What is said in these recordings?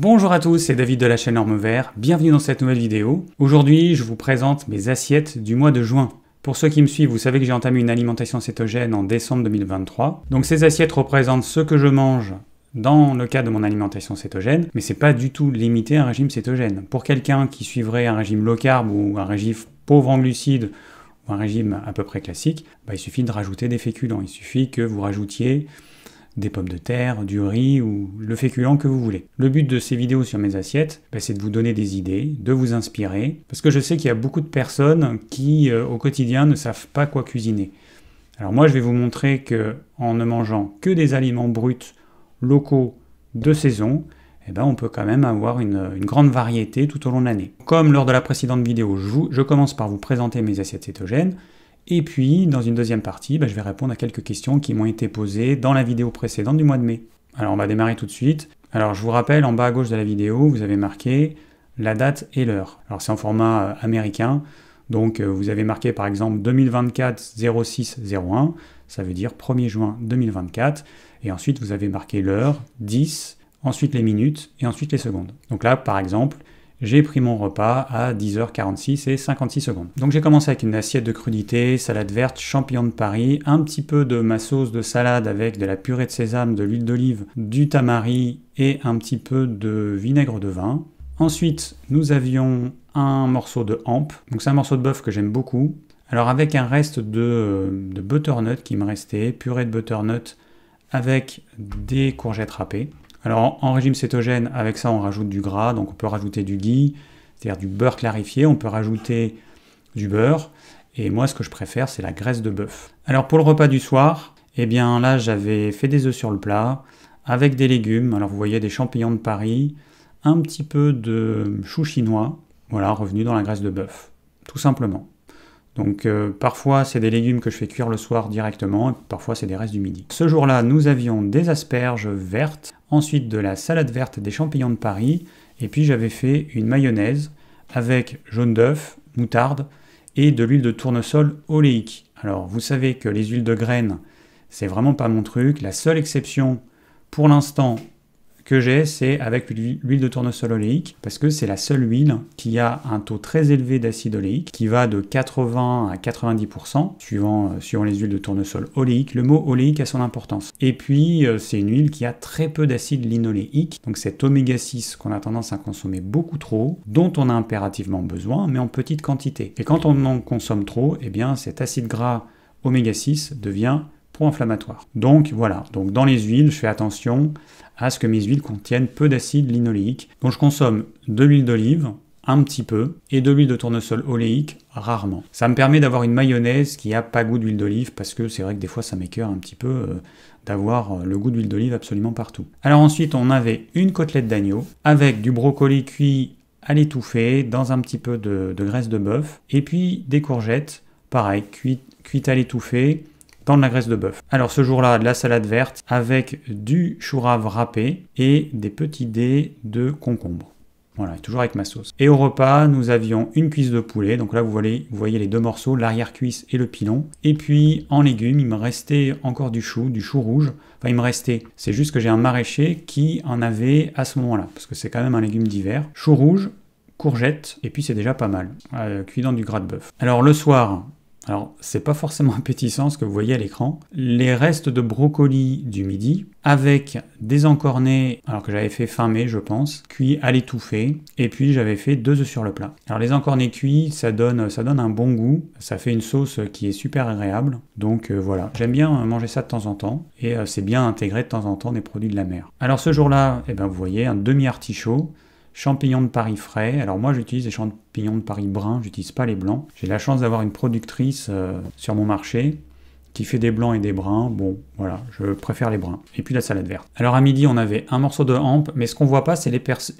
Bonjour à tous, c'est David de la chaîne Orme Vert, bienvenue dans cette nouvelle vidéo. Aujourd'hui, je vous présente mes assiettes du mois de juin. Pour ceux qui me suivent, vous savez que j'ai entamé une alimentation cétogène en décembre 2023. Donc ces assiettes représentent ce que je mange dans le cas de mon alimentation cétogène, mais c'est pas du tout limité à un régime cétogène. Pour quelqu'un qui suivrait un régime low carb ou un régime pauvre en glucides ou un régime à peu près classique, bah, il suffit de rajouter des féculents, il suffit que vous rajoutiez des pommes de terre, du riz ou le féculent que vous voulez. Le but de ces vidéos sur mes assiettes, ben, c'est de vous donner des idées, de vous inspirer, parce que je sais qu'il y a beaucoup de personnes qui, euh, au quotidien, ne savent pas quoi cuisiner. Alors moi, je vais vous montrer que en ne mangeant que des aliments bruts, locaux, de saison, eh ben, on peut quand même avoir une, grande variété tout au long de l'année. Comme lors de la précédente vidéo, je, je commence par vous présenter mes assiettes cétogènes. Et puis, dans une deuxième partie, bah, je vais répondre à quelques questions qui m'ont été posées dans la vidéo précédente du mois de mai. Alors, on va démarrer tout de suite. Alors, je vous rappelle, en bas à gauche de la vidéo, vous avez marqué la date et l'heure. Alors, c'est en format euh, américain. Donc, euh, vous avez marqué par exemple 2024 06 01. ça veut dire 1er juin 2024. Et ensuite, vous avez marqué l'heure, 10, ensuite les minutes et ensuite les secondes. Donc là, par exemple, j'ai pris mon repas à 10h46 et 56 secondes. Donc j'ai commencé avec une assiette de crudités, salade verte, champignons de Paris, un petit peu de ma sauce de salade avec de la purée de sésame, de l'huile d'olive, du tamari et un petit peu de vinaigre de vin. Ensuite, nous avions un morceau de hampe. Donc c'est un morceau de bœuf que j'aime beaucoup. Alors avec un reste de, de butternut qui me restait, purée de butternut avec des courgettes râpées. Alors en, régime cétogène, avec ça, on rajoute du gras, donc on peut rajouter du ghee, c'est-à-dire du beurre clarifié, on peut rajouter du beurre. Et moi, ce que je préfère, c'est la graisse de bœuf. Alors pour le repas du soir, eh bien là, j'avais fait des œufs sur le plat avec des légumes. Alors vous voyez des champignons de Paris, un petit peu de chou chinois. Voilà, revenu dans la graisse de bœuf, tout simplement. Donc euh, parfois c'est des légumes que je fais cuire le soir directement, parfois c'est des restes du midi. Ce jour-là, nous avions des asperges vertes, ensuite de la salade verte des champignons de Paris, et puis j'avais fait une mayonnaise avec jaune d'œuf, moutarde et de l'huile de tournesol oléique. Alors vous savez que les huiles de graines, c'est vraiment pas mon truc. La seule exception pour l'instant que j'ai, c'est avec l'huile de tournesol oléique, parce que c'est la seule huile qui a un taux très élevé d'acide oléique, qui va de 80 à 90%, suivant, euh, suivant les huiles de tournesol oléique. Le mot oléique a son importance. Et puis, euh, c'est une huile qui a très peu d'acide linoléique, donc cet oméga 6 qu'on a tendance à consommer beaucoup trop, dont on a impérativement besoin, mais en petite quantité. Et quand on en consomme trop, eh bien, cet acide gras oméga 6 devient inflammatoire Donc voilà, donc dans les huiles, je fais attention à ce que mes huiles contiennent peu d'acide linoléique. Donc je consomme de l'huile d'olive, un petit peu, et de l'huile de tournesol oléique, rarement. Ça me permet d'avoir une mayonnaise qui a pas goût d'huile d'olive, parce que c'est vrai que des fois ça m'écœure un petit peu euh, d'avoir euh, le goût d'huile d'olive absolument partout. Alors ensuite, on avait une côtelette d'agneau, avec du brocoli cuit à l'étouffée dans un petit peu de, graisse de bœuf, et puis des courgettes, pareil, cuites, à l'étouffée dans de la graisse de bœuf. Alors ce jour-là, de la salade verte avec du rave râpé et des petits dés de concombre. Voilà, toujours avec ma sauce. Et au repas, nous avions une cuisse de poulet. Donc là, vous voyez, vous voyez les deux morceaux, l'arrière-cuisse et le pilon. Et puis, en légumes, il me restait encore du chou, du chou rouge. Enfin, il me restait. C'est juste que j'ai un maraîcher qui en avait à ce moment-là, parce que c'est quand même un légume d'hiver. Chou rouge, courgette et puis c'est déjà pas mal, euh, cuit dans du gras de bœuf. Alors le soir, alors, c'est pas forcément appétissant ce que vous voyez à l'écran. Les restes de brocoli du midi avec des encornets, alors que j'avais fait fin mai, je pense, cuits à l'étouffée, et puis j'avais fait deux œufs sur le plat. Alors, les encornés cuits, ça donne, ça donne un bon goût, ça fait une sauce qui est super agréable. Donc euh, voilà, j'aime bien euh, manger ça de temps en temps, et euh, c'est bien intégrer de temps en temps des produits de la mer. Alors, ce jour-là, eh ben, vous voyez un demi-artichaut champignons de Paris frais. Alors moi j'utilise des champignons de Paris bruns, j'utilise pas les blancs. J'ai la chance d'avoir une productrice euh, sur mon marché qui fait des blancs et des bruns. Bon, voilà, je préfère les bruns. Et puis la salade verte. Alors à midi, on avait un morceau de hampe, mais ce qu'on voit pas, c'est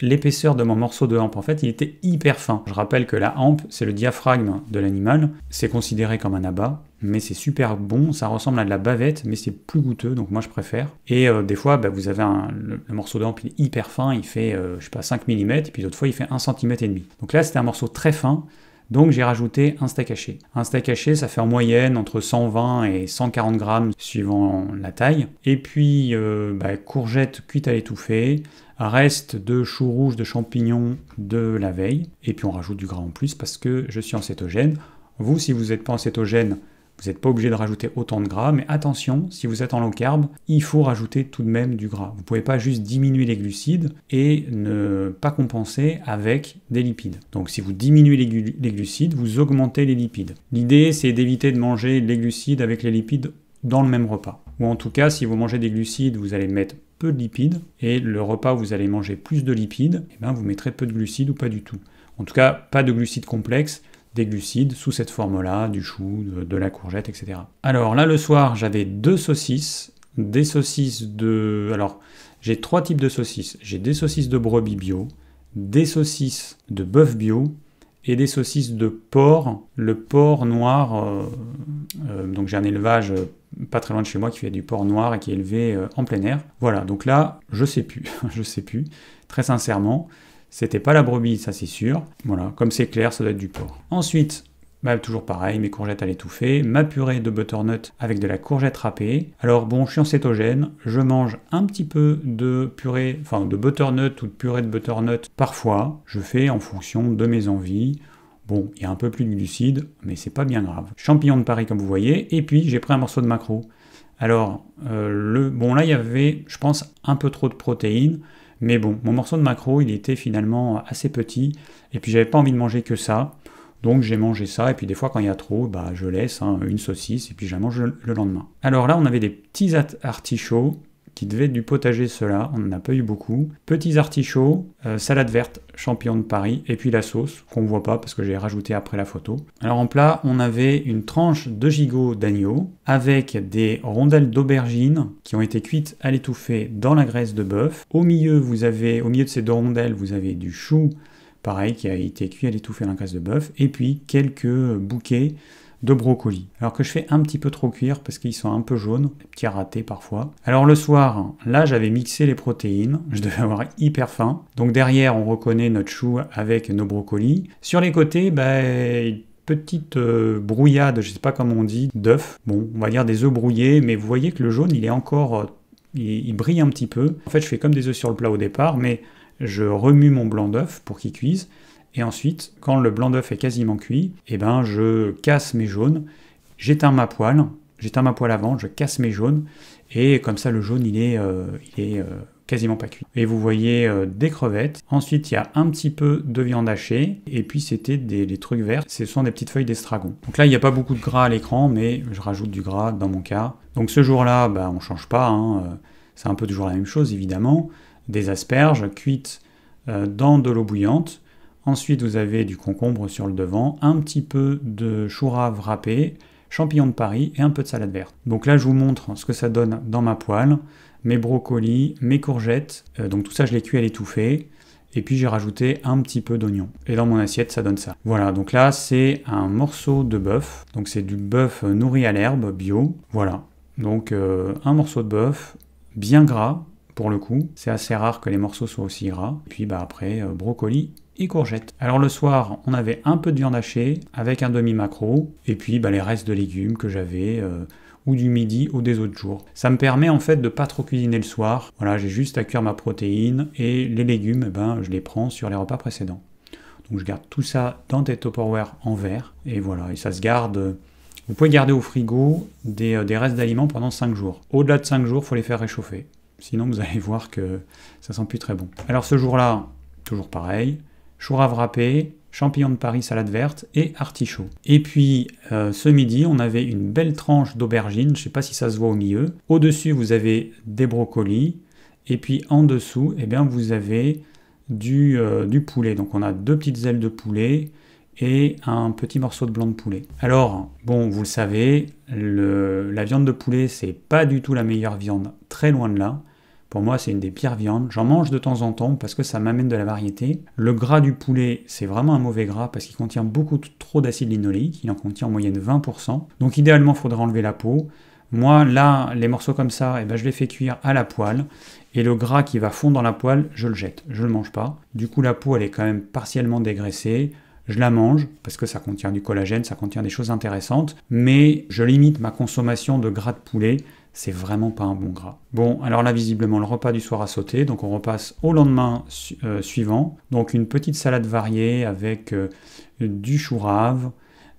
l'épaisseur de mon morceau de hampe. En fait, il était hyper fin. Je rappelle que la hampe, c'est le diaphragme de l'animal. C'est considéré comme un abat mais c'est super bon. Ça ressemble à de la bavette, mais c'est plus goûteux, donc moi je préfère. Et euh, des fois, bah, vous avez un, morceau de est hyper fin, il fait, euh, je sais pas, 5 mm, et puis d'autres fois, il fait 1 cm et demi. Donc là, c'était un morceau très fin, donc j'ai rajouté un steak haché. Un steak haché, ça fait en moyenne entre 120 et 140 grammes suivant la taille. Et puis euh, bah, courgette cuite courgettes cuites à l'étouffée, reste de choux rouge, de champignons de la veille. Et puis on rajoute du gras en plus parce que je suis en cétogène. Vous, si vous n'êtes pas en cétogène, vous n'êtes pas obligé de rajouter autant de gras, mais attention, si vous êtes en low carb, il faut rajouter tout de même du gras. Vous ne pouvez pas juste diminuer les glucides et ne pas compenser avec des lipides. Donc si vous diminuez les, glucides, vous augmentez les lipides. L'idée, c'est d'éviter de manger les glucides avec les lipides dans le même repas. Ou en tout cas, si vous mangez des glucides, vous allez mettre peu de lipides, et le repas où vous allez manger plus de lipides, et eh bien vous mettrez peu de glucides ou pas du tout. En tout cas, pas de glucides complexes, des glucides sous cette forme-là, du chou, de, la courgette, etc. Alors là, le soir, j'avais deux saucisses, des saucisses de... Alors, j'ai trois types de saucisses. J'ai des saucisses de brebis bio, des saucisses de bœuf bio et des saucisses de porc. Le porc noir, euh, euh, donc j'ai un élevage euh, pas très loin de chez moi qui fait du porc noir et qui est élevé en plein air. Voilà, donc là, je sais plus, je sais plus, très sincèrement. C'était pas la brebis, ça c'est sûr. Voilà, comme c'est clair, ça doit être du porc. Ensuite, bah, toujours pareil, mes courgettes à l'étouffée, ma purée de butternut avec de la courgette râpée. Alors bon, je suis en cétogène, je mange un petit peu de purée, enfin de butternut ou de purée de butternut parfois. Je fais en fonction de mes envies. Bon, il y a un peu plus de glucides, mais c'est pas bien grave. Champignon de Paris comme vous voyez, et puis j'ai pris un morceau de macro. Alors, euh, le, bon là il y avait, je pense, un peu trop de protéines. Mais bon, mon morceau de macro, il était finalement assez petit, et puis j'avais pas envie de manger que ça, donc j'ai mangé ça, et puis des fois quand il y a trop, bah, je laisse hein, une saucisse, et puis je la mange le lendemain. Alors là, on avait des petits artichauts, qui devait du potager cela, on n'en a pas eu beaucoup. Petits artichauts, euh, salade verte, champion de Paris, et puis la sauce, qu'on ne voit pas parce que j'ai rajouté après la photo. Alors en plat, on avait une tranche de gigot d'agneau avec des rondelles d'aubergine qui ont été cuites à l'étouffée dans la graisse de bœuf. Au milieu, vous avez, au milieu de ces deux rondelles, vous avez du chou, pareil, qui a été cuit à l'étouffée dans la graisse de bœuf, et puis quelques bouquets de brocoli. Alors que je fais un petit peu trop cuire parce qu'ils sont un peu jaunes, petits ratés parfois. Alors le soir, là j'avais mixé les protéines, je devais avoir hyper faim. Donc derrière on reconnaît notre chou avec nos brocolis. Sur les côtés, ben... petite euh, brouillade, je sais pas comment on dit, d'œufs. Bon, on va dire des œufs brouillés, mais vous voyez que le jaune, il est encore, euh, il, il, brille un petit peu. En fait, je fais comme des œufs sur le plat au départ, mais je remue mon blanc d'œuf pour qu'il cuise. Et ensuite, quand le blanc d'œuf est quasiment cuit, et eh ben, je casse mes jaunes, j'éteins ma poêle, j'éteins ma poêle avant, je casse mes jaunes, et comme ça le jaune il est, euh, est euh, quasiment pas cuit. Et vous voyez euh, des crevettes, ensuite il y a un petit peu de viande hachée, et puis c'était des, trucs verts, ce sont des petites feuilles d'estragon. Donc là il n'y a pas beaucoup de gras à l'écran, mais je rajoute du gras dans mon cas. Donc ce jour-là, bah, on ne change pas, hein, c'est un peu toujours la même chose évidemment, des asperges cuites dans de l'eau bouillante, Ensuite, vous avez du concombre sur le devant, un petit peu de chou rave râpé, champignons de Paris et un peu de salade verte. Donc là, je vous montre ce que ça donne dans ma poêle, mes brocolis, mes courgettes. Euh, donc tout ça, je l'ai cuit à l'étouffée. Et puis j'ai rajouté un petit peu d'oignon. Et dans mon assiette, ça donne ça. Voilà, donc là, c'est un morceau de bœuf. Donc c'est du bœuf nourri à l'herbe, bio. Voilà. Donc euh, un morceau de bœuf, bien gras pour le coup. C'est assez rare que les morceaux soient aussi gras. Et puis bah, après, euh, brocolis et courgettes. Alors le soir, on avait un peu de viande hachée avec un demi-macro et puis bah, les restes de légumes que j'avais. Euh, ou du midi ou des autres jours. Ça me permet en fait de pas trop cuisiner le soir. Voilà, j'ai juste à cuire ma protéine et les légumes, eh ben, je les prends sur les repas précédents. Donc je garde tout ça dans des topperware en verre et voilà, et ça se garde euh, vous pouvez garder au frigo des, euh, restes d'aliments pendant 5 jours. Au-delà de 5 jours, il faut les faire réchauffer. Sinon, vous allez voir que ça sent plus très bon. Alors ce jour-là, toujours pareil, rave râpé, champignons de Paris salade verte et artichaut. Et puis euh, ce midi, on avait une belle tranche d'aubergine, je ne sais pas si ça se voit au milieu. Au-dessus, vous avez des brocolis et puis en dessous, eh bien, vous avez euh, du, poulet. Donc on a deux petites ailes de poulet et un petit morceau de blanc de poulet. Alors, bon, vous le savez, la viande de poulet, c'est pas du tout la meilleure viande, très loin de là. Pour moi, c'est une des pires viandes. J'en mange de temps en temps parce que ça m'amène de la variété. Le gras du poulet, c'est vraiment un mauvais gras parce qu'il contient beaucoup trop d'acide linoléique. Il en contient en moyenne 20%. Donc idéalement, il faudrait enlever la peau. Moi, là, les morceaux comme ça, et eh ben, je les fais cuire à la poêle. Et le gras qui va fondre dans la poêle, je le jette. Je ne le mange pas. Du coup, la peau, elle est quand même partiellement dégraissée. Je la mange parce que ça contient du collagène, ça contient des choses intéressantes. Mais je limite ma consommation de gras de poulet c'est vraiment pas un bon gras. Bon, alors là, visiblement, le repas du soir a sauté, donc on repasse au lendemain euh, suivant. Donc une petite salade variée avec euh, du chou rave,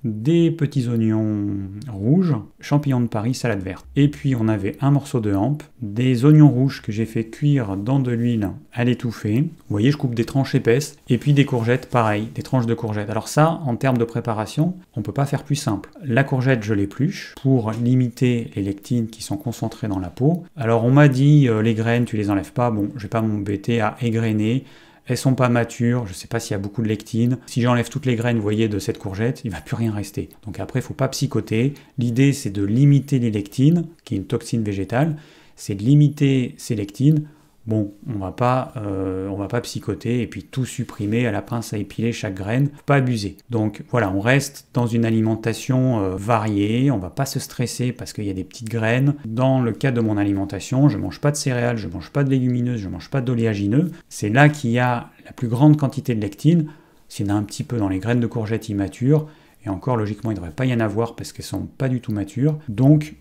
des petits oignons rouges, champignons de Paris, salade verte. Et puis on avait un morceau de hampe, des oignons rouges que j'ai fait cuire dans de l'huile à l'étouffer. Vous voyez, je coupe des tranches épaisses. Et puis des courgettes, pareil, des tranches de courgettes. Alors ça, en termes de préparation, on peut pas faire plus simple. La courgette, je l'épluche pour limiter les lectines qui sont concentrées dans la peau. Alors on m'a dit, euh, les graines, tu les enlèves pas. Bon, je vais pas m'embêter à égrainer. Elles sont pas matures, je sais pas s'il y a beaucoup de lectine. Si j'enlève toutes les graines, vous voyez, de cette courgette, il va plus rien rester. Donc après, il faut pas psychoter. L'idée, c'est de limiter les lectines, qui est une toxine végétale. C'est de limiter ces lectines Bon, on va pas, euh, on va pas psychoter et puis tout supprimer à la pince à épiler chaque graine, pas abuser. Donc voilà, on reste dans une alimentation euh, variée, on va pas se stresser parce qu'il y a des petites graines. Dans le cas de mon alimentation, je mange pas de céréales, je mange pas de légumineuses, je mange pas d'oléagineux. C'est là qu'il y a la plus grande quantité de lectine. S'il y en a un petit peu dans les graines de courgettes immatures, et encore logiquement il ne devrait pas y en avoir parce qu'elles sont pas du tout matures. Donc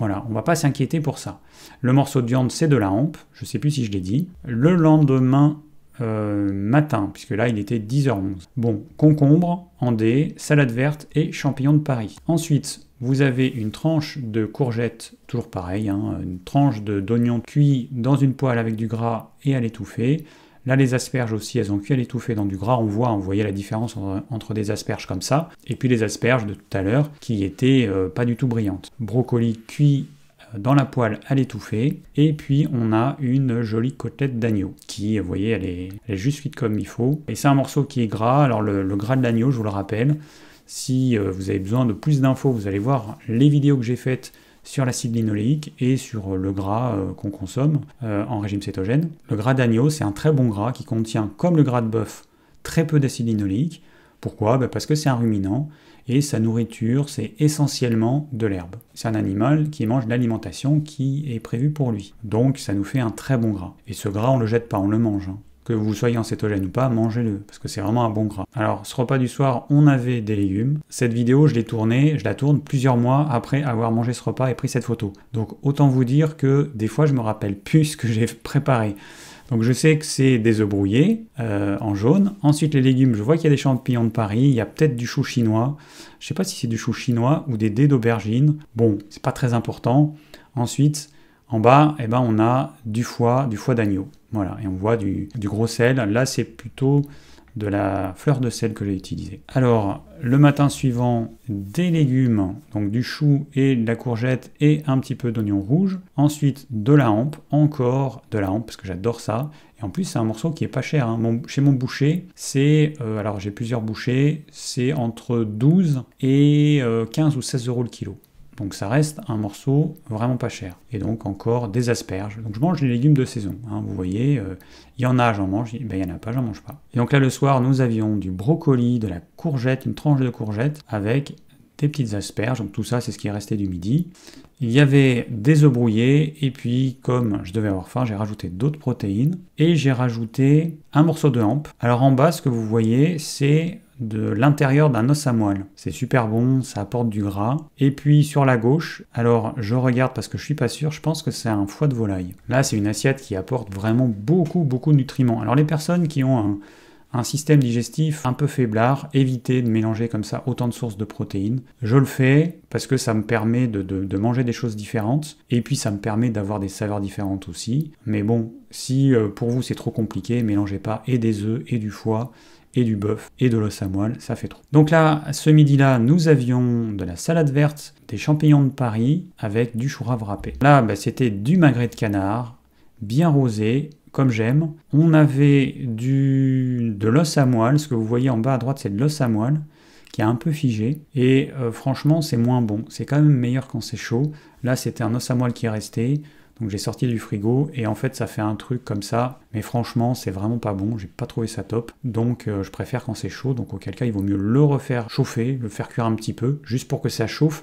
voilà, on va pas s'inquiéter pour ça. Le morceau de viande, c'est de la hampe, je sais plus si je l'ai dit. Le lendemain euh, matin, puisque là il était 10h11. Bon, concombre, andée, salade verte et champignons de Paris. Ensuite, vous avez une tranche de courgettes, toujours pareil, hein, une tranche d'oignon cuit dans une poêle avec du gras et à l'étouffer. Là, les asperges aussi, elles ont cuit à l'étouffer dans du gras. On voit, on voyait la différence entre, des asperges comme ça et puis les asperges de tout à l'heure qui étaient euh, pas du tout brillantes. Brocoli cuit euh, dans la poêle à l'étouffer. Et puis on a une jolie côtelette d'agneau qui, vous voyez, elle est, juste cuite comme il faut. Et c'est un morceau qui est gras. Alors le gras de l'agneau, je vous le rappelle, si euh, vous avez besoin de plus d'infos, vous allez voir les vidéos que j'ai faites sur l'acide linoléique et sur euh, le gras euh, qu'on consomme euh, en régime cétogène. Le gras d'agneau, c'est un très bon gras qui contient, comme le gras de bœuf, très peu d'acide linoléique. Pourquoi bah, Parce que c'est un ruminant et sa nourriture, c'est essentiellement de l'herbe. C'est un animal qui mange l'alimentation qui est prévue pour lui. Donc ça nous fait un très bon gras. Et ce gras, on ne le jette pas, on le mange. Hein que vous soyez en cétogène ou pas, mangez-le, parce que c'est vraiment un bon gras. Alors, ce repas du soir, on avait des légumes. Cette vidéo, je l'ai tournée, je la tourne plusieurs mois après avoir mangé ce repas et pris cette photo. Donc, autant vous dire que des fois, je me rappelle plus ce que j'ai préparé. Donc je sais que c'est des œufs brouillés euh, en jaune. Ensuite les légumes, je vois qu'il y a des champignons de Paris, il y a peut-être du chou chinois. Je sais pas si c'est du chou chinois ou des dés d'aubergine. Bon, c'est pas très important. Ensuite, en bas, et eh ben, on a du foie, du foie d'agneau. Voilà, et on voit du, gros sel. Là, c'est plutôt de la fleur de sel que j'ai utilisé. Alors, le matin suivant, des légumes, donc du chou et de la courgette et un petit peu d'oignon rouge. Ensuite, de la hampe, encore de la hampe, parce que j'adore ça. Et en plus, c'est un morceau qui est pas cher. Hein. chez mon boucher, c'est, euh, alors j'ai plusieurs bouchers, c'est entre 12 et 15 euh, ou 16 euros le kilo. Donc ça reste un morceau vraiment pas cher. Et donc encore des asperges. Donc je mange les légumes de saison. Hein, vous voyez, euh, il y en a, j'en mange. Ben, il y en a pas, j'en mange pas. Et donc là le soir, nous avions du brocoli, de la courgette, une tranche de courgette avec des petites asperges. Donc tout ça, c'est ce qui est resté du midi. Il y avait des œufs brouillés et puis comme je devais avoir faim, j'ai rajouté d'autres protéines et j'ai rajouté un morceau de hampe. Alors en bas, ce que vous voyez, c'est de l'intérieur d'un os à moelle. C'est super bon, ça apporte du gras. Et puis sur la gauche, alors je regarde parce que je suis pas sûr, je pense que c'est un foie de volaille. Là, c'est une assiette qui apporte vraiment beaucoup, beaucoup de nutriments. Alors les personnes qui ont un, système digestif un peu faiblard, évitez de mélanger comme ça autant de sources de protéines. Je le fais parce que ça me permet de, manger des choses différentes et puis ça me permet d'avoir des saveurs différentes aussi. Mais bon, si euh, pour vous c'est trop compliqué, mélangez pas et des œufs et du foie et du bœuf et de l'os à moelle, ça fait trop. Donc là, ce midi-là, nous avions de la salade verte, des champignons de Paris avec du chou râpé. Là, bah, c'était du magret de canard, bien rosé, comme j'aime. On avait du, de l'os à moelle, ce que vous voyez en bas à droite, c'est de l'os à moelle qui est un peu figé et euh, franchement c'est moins bon c'est quand même meilleur quand c'est chaud là c'était un os à moelle qui est resté donc j'ai sorti du frigo et en fait ça fait un truc comme ça. Mais franchement c'est vraiment pas bon, j'ai pas trouvé ça top. Donc euh, je préfère quand c'est chaud, donc auquel cas il vaut mieux le refaire chauffer, le faire cuire un petit peu, juste pour que ça chauffe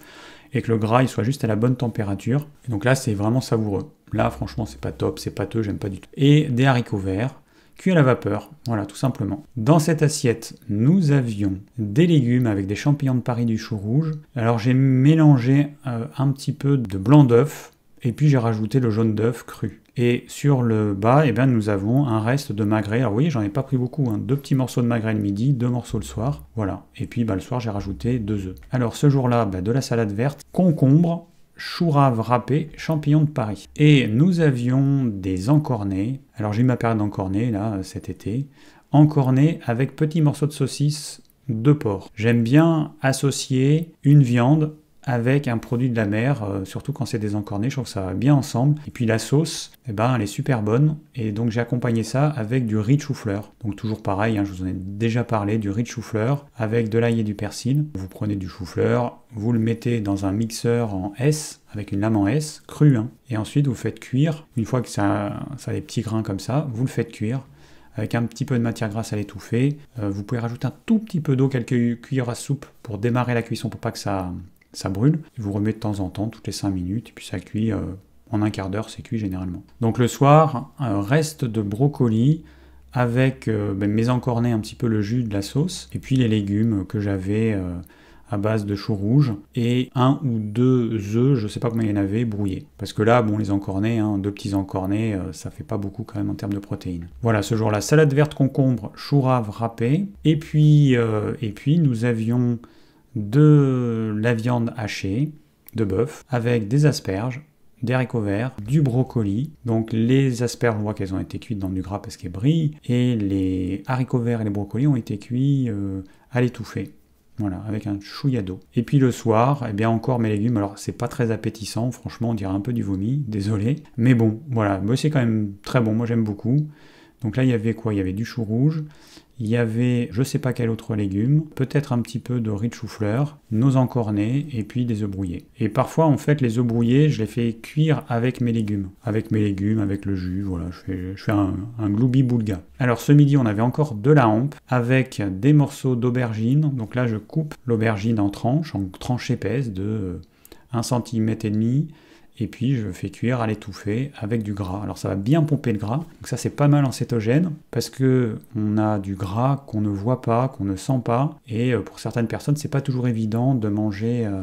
et que le gras il soit juste à la bonne température. donc là c'est vraiment savoureux. Là franchement c'est pas top, c'est pâteux, j'aime pas du tout. Et des haricots verts cuits à la vapeur. Voilà, tout simplement. Dans cette assiette, nous avions des légumes avec des champignons de Paris du chou rouge. Alors j'ai mélangé euh, un petit peu de blanc d'œuf et puis j'ai rajouté le jaune d'œuf cru. Et sur le bas, eh bien, nous avons un reste de magret. Alors oui, j'en ai pas pris beaucoup, hein. deux petits morceaux de magret le midi, deux morceaux le soir, voilà. Et puis bah, le soir, j'ai rajouté deux œufs. Alors ce jour-là, bah, de la salade verte, concombre, chou rave râpé, champignons de Paris. Et nous avions des encornés. Alors j'ai eu ma période d'encornés là cet été. Encornés avec petits morceaux de saucisse de porc. J'aime bien associer une viande avec un produit de la mer, euh, surtout quand c'est désencorné, je trouve que ça va bien ensemble. Et puis la sauce, eh ben, elle est super bonne, et donc j'ai accompagné ça avec du riz de chou-fleur. Donc toujours pareil, hein, je vous en ai déjà parlé, du riz de chou-fleur avec de l'ail et du persil. Vous prenez du chou-fleur, vous le mettez dans un mixeur en S, avec une lame en S, cru, hein. et ensuite vous faites cuire, une fois que ça, a des petits grains comme ça, vous le faites cuire avec un petit peu de matière grasse à l'étouffer. Euh, vous pouvez rajouter un tout petit peu d'eau, quelques cuillères à soupe pour démarrer la cuisson pour pas que ça, ça brûle. vous remets de temps en temps, toutes les 5 minutes, et puis ça cuit euh, en un quart d'heure, c'est cuit généralement. Donc le soir, reste de brocoli avec euh, ben, mes encornets, un petit peu le jus de la sauce, et puis les légumes que j'avais euh, à base de chou rouge et un ou deux œufs, je sais pas combien il y en avait, brouillés. Parce que là, bon, les encornets, hein, deux petits encornés, ça ça fait pas beaucoup quand même en termes de protéines. Voilà, ce jour-là, salade verte concombre, chou rave râpé. Et puis, et puis nous avions de la viande hachée de bœuf avec des asperges, des haricots verts, du brocoli. Donc les asperges, on voit qu'elles ont été cuites dans du gras parce qu'elles brillent. Et les haricots verts et les brocolis ont été cuits euh, à l'étouffée. Voilà, avec un chouïa d'eau. Et puis le soir, eh bien encore mes légumes. Alors c'est pas très appétissant, franchement, on dirait un peu du vomi, désolé. Mais bon, voilà, c'est quand même très bon, moi j'aime beaucoup. Donc là, il y avait quoi Il y avait du chou rouge, il y avait je sais pas quel autre légume, peut-être un petit peu de riz de chou-fleur, nos encornés et puis des œufs brouillés. Et parfois, en fait, les œufs brouillés, je les fais cuire avec mes légumes. Avec mes légumes, avec le jus, voilà, je fais, un, un gloubi boulga. Alors ce midi, on avait encore de la hampe avec des morceaux d'aubergine. Donc là, je coupe l'aubergine en tranches, en tranches épaisses de 1,5 euh, cm et demi et puis je fais cuire à l'étouffée avec du gras. Alors ça va bien pomper le gras. Donc ça c'est pas mal en cétogène parce que on a du gras qu'on ne voit pas, qu'on ne sent pas et euh, pour certaines personnes c'est pas toujours évident de manger euh,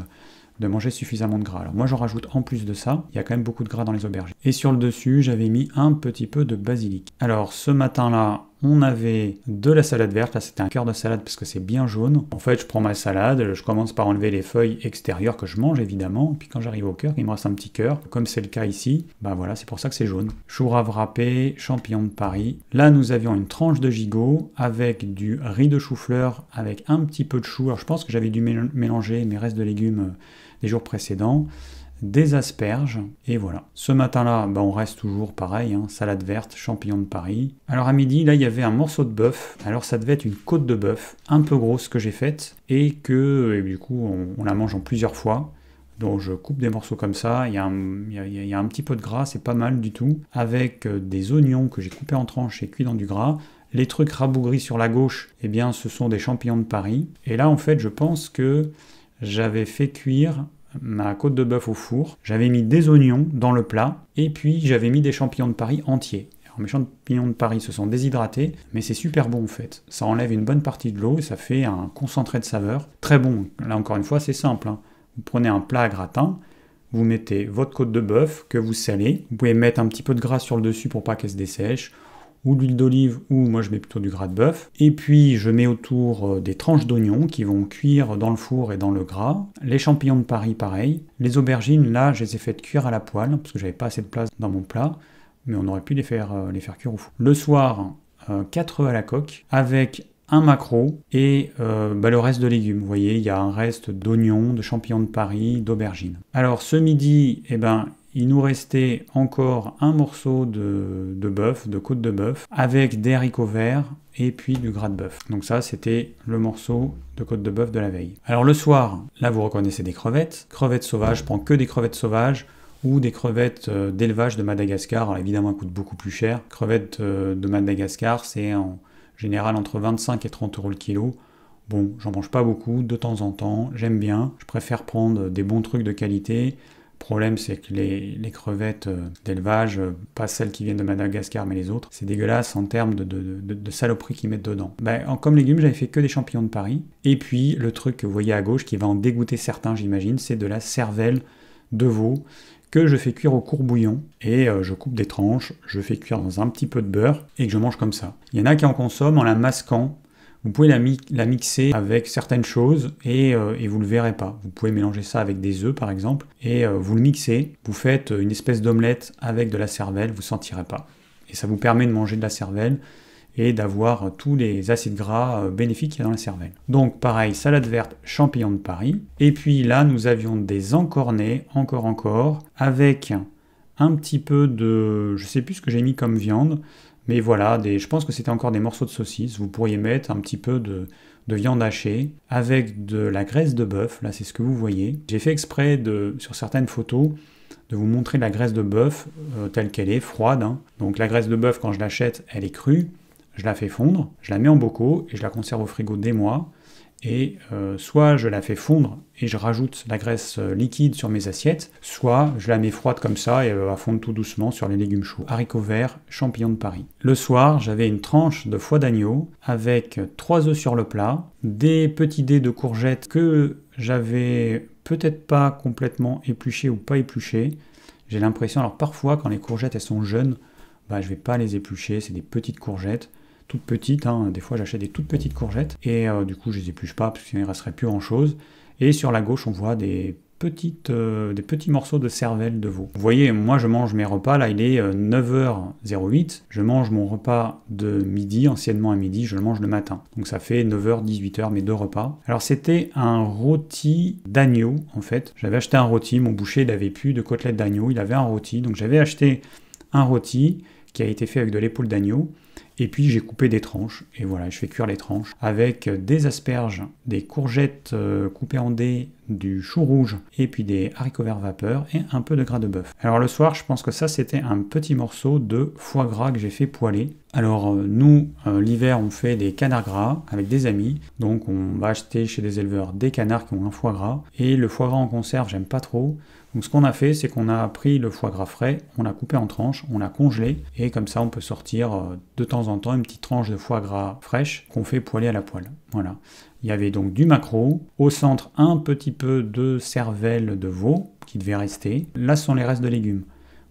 de manger suffisamment de gras. Alors moi j'en rajoute en plus de ça, il y a quand même beaucoup de gras dans les auberges. Et sur le dessus, j'avais mis un petit peu de basilic. Alors ce matin-là, on avait de la salade verte, là c'était un cœur de salade parce que c'est bien jaune. En fait, je prends ma salade, je commence par enlever les feuilles extérieures que je mange évidemment, puis quand j'arrive au cœur, il me reste un petit cœur, comme c'est le cas ici, bah voilà, c'est pour ça que c'est jaune. Chou râpé, champignons de Paris. Là, nous avions une tranche de gigot avec du riz de chou-fleur, avec un petit peu de chou. je pense que j'avais dû mélanger mes restes de légumes euh, des jours précédents des asperges, et voilà. Ce matin-là, bah, on reste toujours pareil, hein, salade verte, champignons de Paris. Alors à midi, là, il y avait un morceau de bœuf, alors ça devait être une côte de bœuf, un peu grosse que j'ai faite, et que, du coup, on, la mange en plusieurs fois. Donc je coupe des morceaux comme ça, il y, a un, il, y il y, a un, petit peu de gras, c'est pas mal du tout, avec euh, des oignons que j'ai coupés en tranches et cuits dans du gras. Les trucs rabougris sur la gauche, eh bien ce sont des champignons de Paris. Et là en fait je pense que j'avais fait cuire ma côte de bœuf au four, j'avais mis des oignons dans le plat, et puis j'avais mis des champignons de Paris entiers. mes champignons de Paris se sont déshydratés, mais c'est super bon en fait. Ça enlève une bonne partie de l'eau et ça fait un concentré de saveur. Très bon. Là encore une fois, c'est simple. Hein. Vous prenez un plat à gratin, vous mettez votre côte de bœuf que vous salez. Vous pouvez mettre un petit peu de gras sur le dessus pour pas qu'elle se dessèche ou l'huile d'olive, ou moi je mets plutôt du gras de bœuf. Et puis je mets autour euh, des tranches d'oignons qui vont cuire dans le four et dans le gras. Les champignons de Paris, pareil. Les aubergines, là, je les ai faites cuire à la poêle, parce que j'avais pas assez de place dans mon plat, mais on aurait pu les faire, euh, les faire cuire au four. Le soir, 4 euh, à la coque, avec un maquereau et bah, le reste de légumes. Vous voyez, il y a un reste d'oignons, de champignons de Paris, d'aubergines. Alors ce midi, eh ben, il nous restait encore un morceau de, bœuf, de côte de bœuf, avec des haricots verts et puis du gras de bœuf. Donc ça, c'était le morceau de côte de bœuf de la veille. Alors le soir, là, vous reconnaissez des crevettes. Crevettes sauvages, je prends que des crevettes sauvages ou des crevettes euh, d'élevage de Madagascar. Alors évidemment, elles coûtent beaucoup plus cher. Crevettes euh, de Madagascar, c'est en général entre 25 et 30 euros le kilo. Bon, j'en mange pas beaucoup, de temps en temps, j'aime bien. Je préfère prendre des bons trucs de qualité problème, c'est que les, crevettes euh, d'élevage, euh, pas celles qui viennent de Madagascar, mais les autres, c'est dégueulasse en termes de, de, saloperies qu'ils mettent dedans. Ben, en, comme légumes, j'avais fait que des champignons de Paris. Et puis, le truc que vous voyez à gauche, qui va en dégoûter certains, j'imagine, c'est de la cervelle de veau que je fais cuire au court bouillon et euh, je coupe des tranches, je fais cuire dans un petit peu de beurre et que je mange comme ça. Il y en a qui en consomment en la masquant vous pouvez la, mixer avec certaines choses et, euh, vous ne le verrez pas. Vous pouvez mélanger ça avec des œufs par exemple et euh, vous le mixez. Vous faites une espèce d'omelette avec de la cervelle, vous ne sentirez pas. Et ça vous permet de manger de la cervelle et d'avoir tous les acides gras euh, bénéfiques qu'il y a dans la cervelle. Donc pareil, salade verte, champignons de Paris. Et puis là, nous avions des encornés, encore encore, avec un petit peu de... je sais plus ce que j'ai mis comme viande, mais voilà, je pense que c'était encore des morceaux de saucisse. Vous pourriez mettre un petit peu de, viande hachée avec de la graisse de bœuf. Là, c'est ce que vous voyez. J'ai fait exprès de, sur certaines photos de vous montrer la graisse de bœuf euh, telle qu'elle est, froide. Hein. Donc la graisse de bœuf, quand je l'achète, elle est crue. Je la fais fondre, je la mets en bocaux et je la conserve au frigo des mois et euh, soit je la fais fondre et je rajoute la graisse euh, liquide sur mes assiettes, soit je la mets froide comme ça et elle euh, va fondre tout doucement sur les légumes chauds, haricots verts, champignons de Paris. Le soir, j'avais une tranche de foie d'agneau avec trois œufs sur le plat, des petits dés de courgettes que j'avais peut-être pas complètement épluchés ou pas épluchés. J'ai l'impression, alors parfois quand les courgettes elles sont jeunes, bah, je vais pas les éplucher, c'est des petites courgettes toutes petites. Hein. Des fois, j'achète des toutes petites courgettes et euh, du coup, je les épluche pas parce qu'il ne resterait plus grand-chose. Et sur la gauche, on voit des petites, euh, des petits morceaux de cervelle de veau. Vous voyez, moi, je mange mes repas. Là, il est 9h08. Euh, je mange mon repas de midi, anciennement à midi. Je le mange le matin. Donc, ça fait 9h, 18h, mes deux repas. Alors, c'était un rôti d'agneau, en fait. J'avais acheté un rôti. Mon boucher, il avait plus de côtelettes d'agneau. Il avait un rôti. Donc, j'avais acheté un rôti qui a été fait avec de l'épaule d'agneau. Et puis j'ai coupé des tranches, et voilà, je fais cuire les tranches avec des asperges, des courgettes euh, coupées en dés, du chou rouge, et puis des haricots verts vapeur, et un peu de gras de bœuf. Alors le soir, je pense que ça c'était un petit morceau de foie gras que j'ai fait poêler. Alors euh, nous, euh, l'hiver, on fait des canards gras avec des amis, donc on va acheter chez des éleveurs des canards qui ont un foie gras, et le foie gras en conserve, j'aime pas trop. Donc ce qu'on a fait, c'est qu'on a pris le foie gras frais, on l'a coupé en tranches, on l'a congelé, et comme ça on peut sortir euh, de temps en temps une petite tranche de foie gras fraîche qu'on fait poêler à la poêle. Voilà. Il y avait donc du macro, au centre un petit peu de cervelle de veau qui devait rester. Là ce sont les restes de légumes.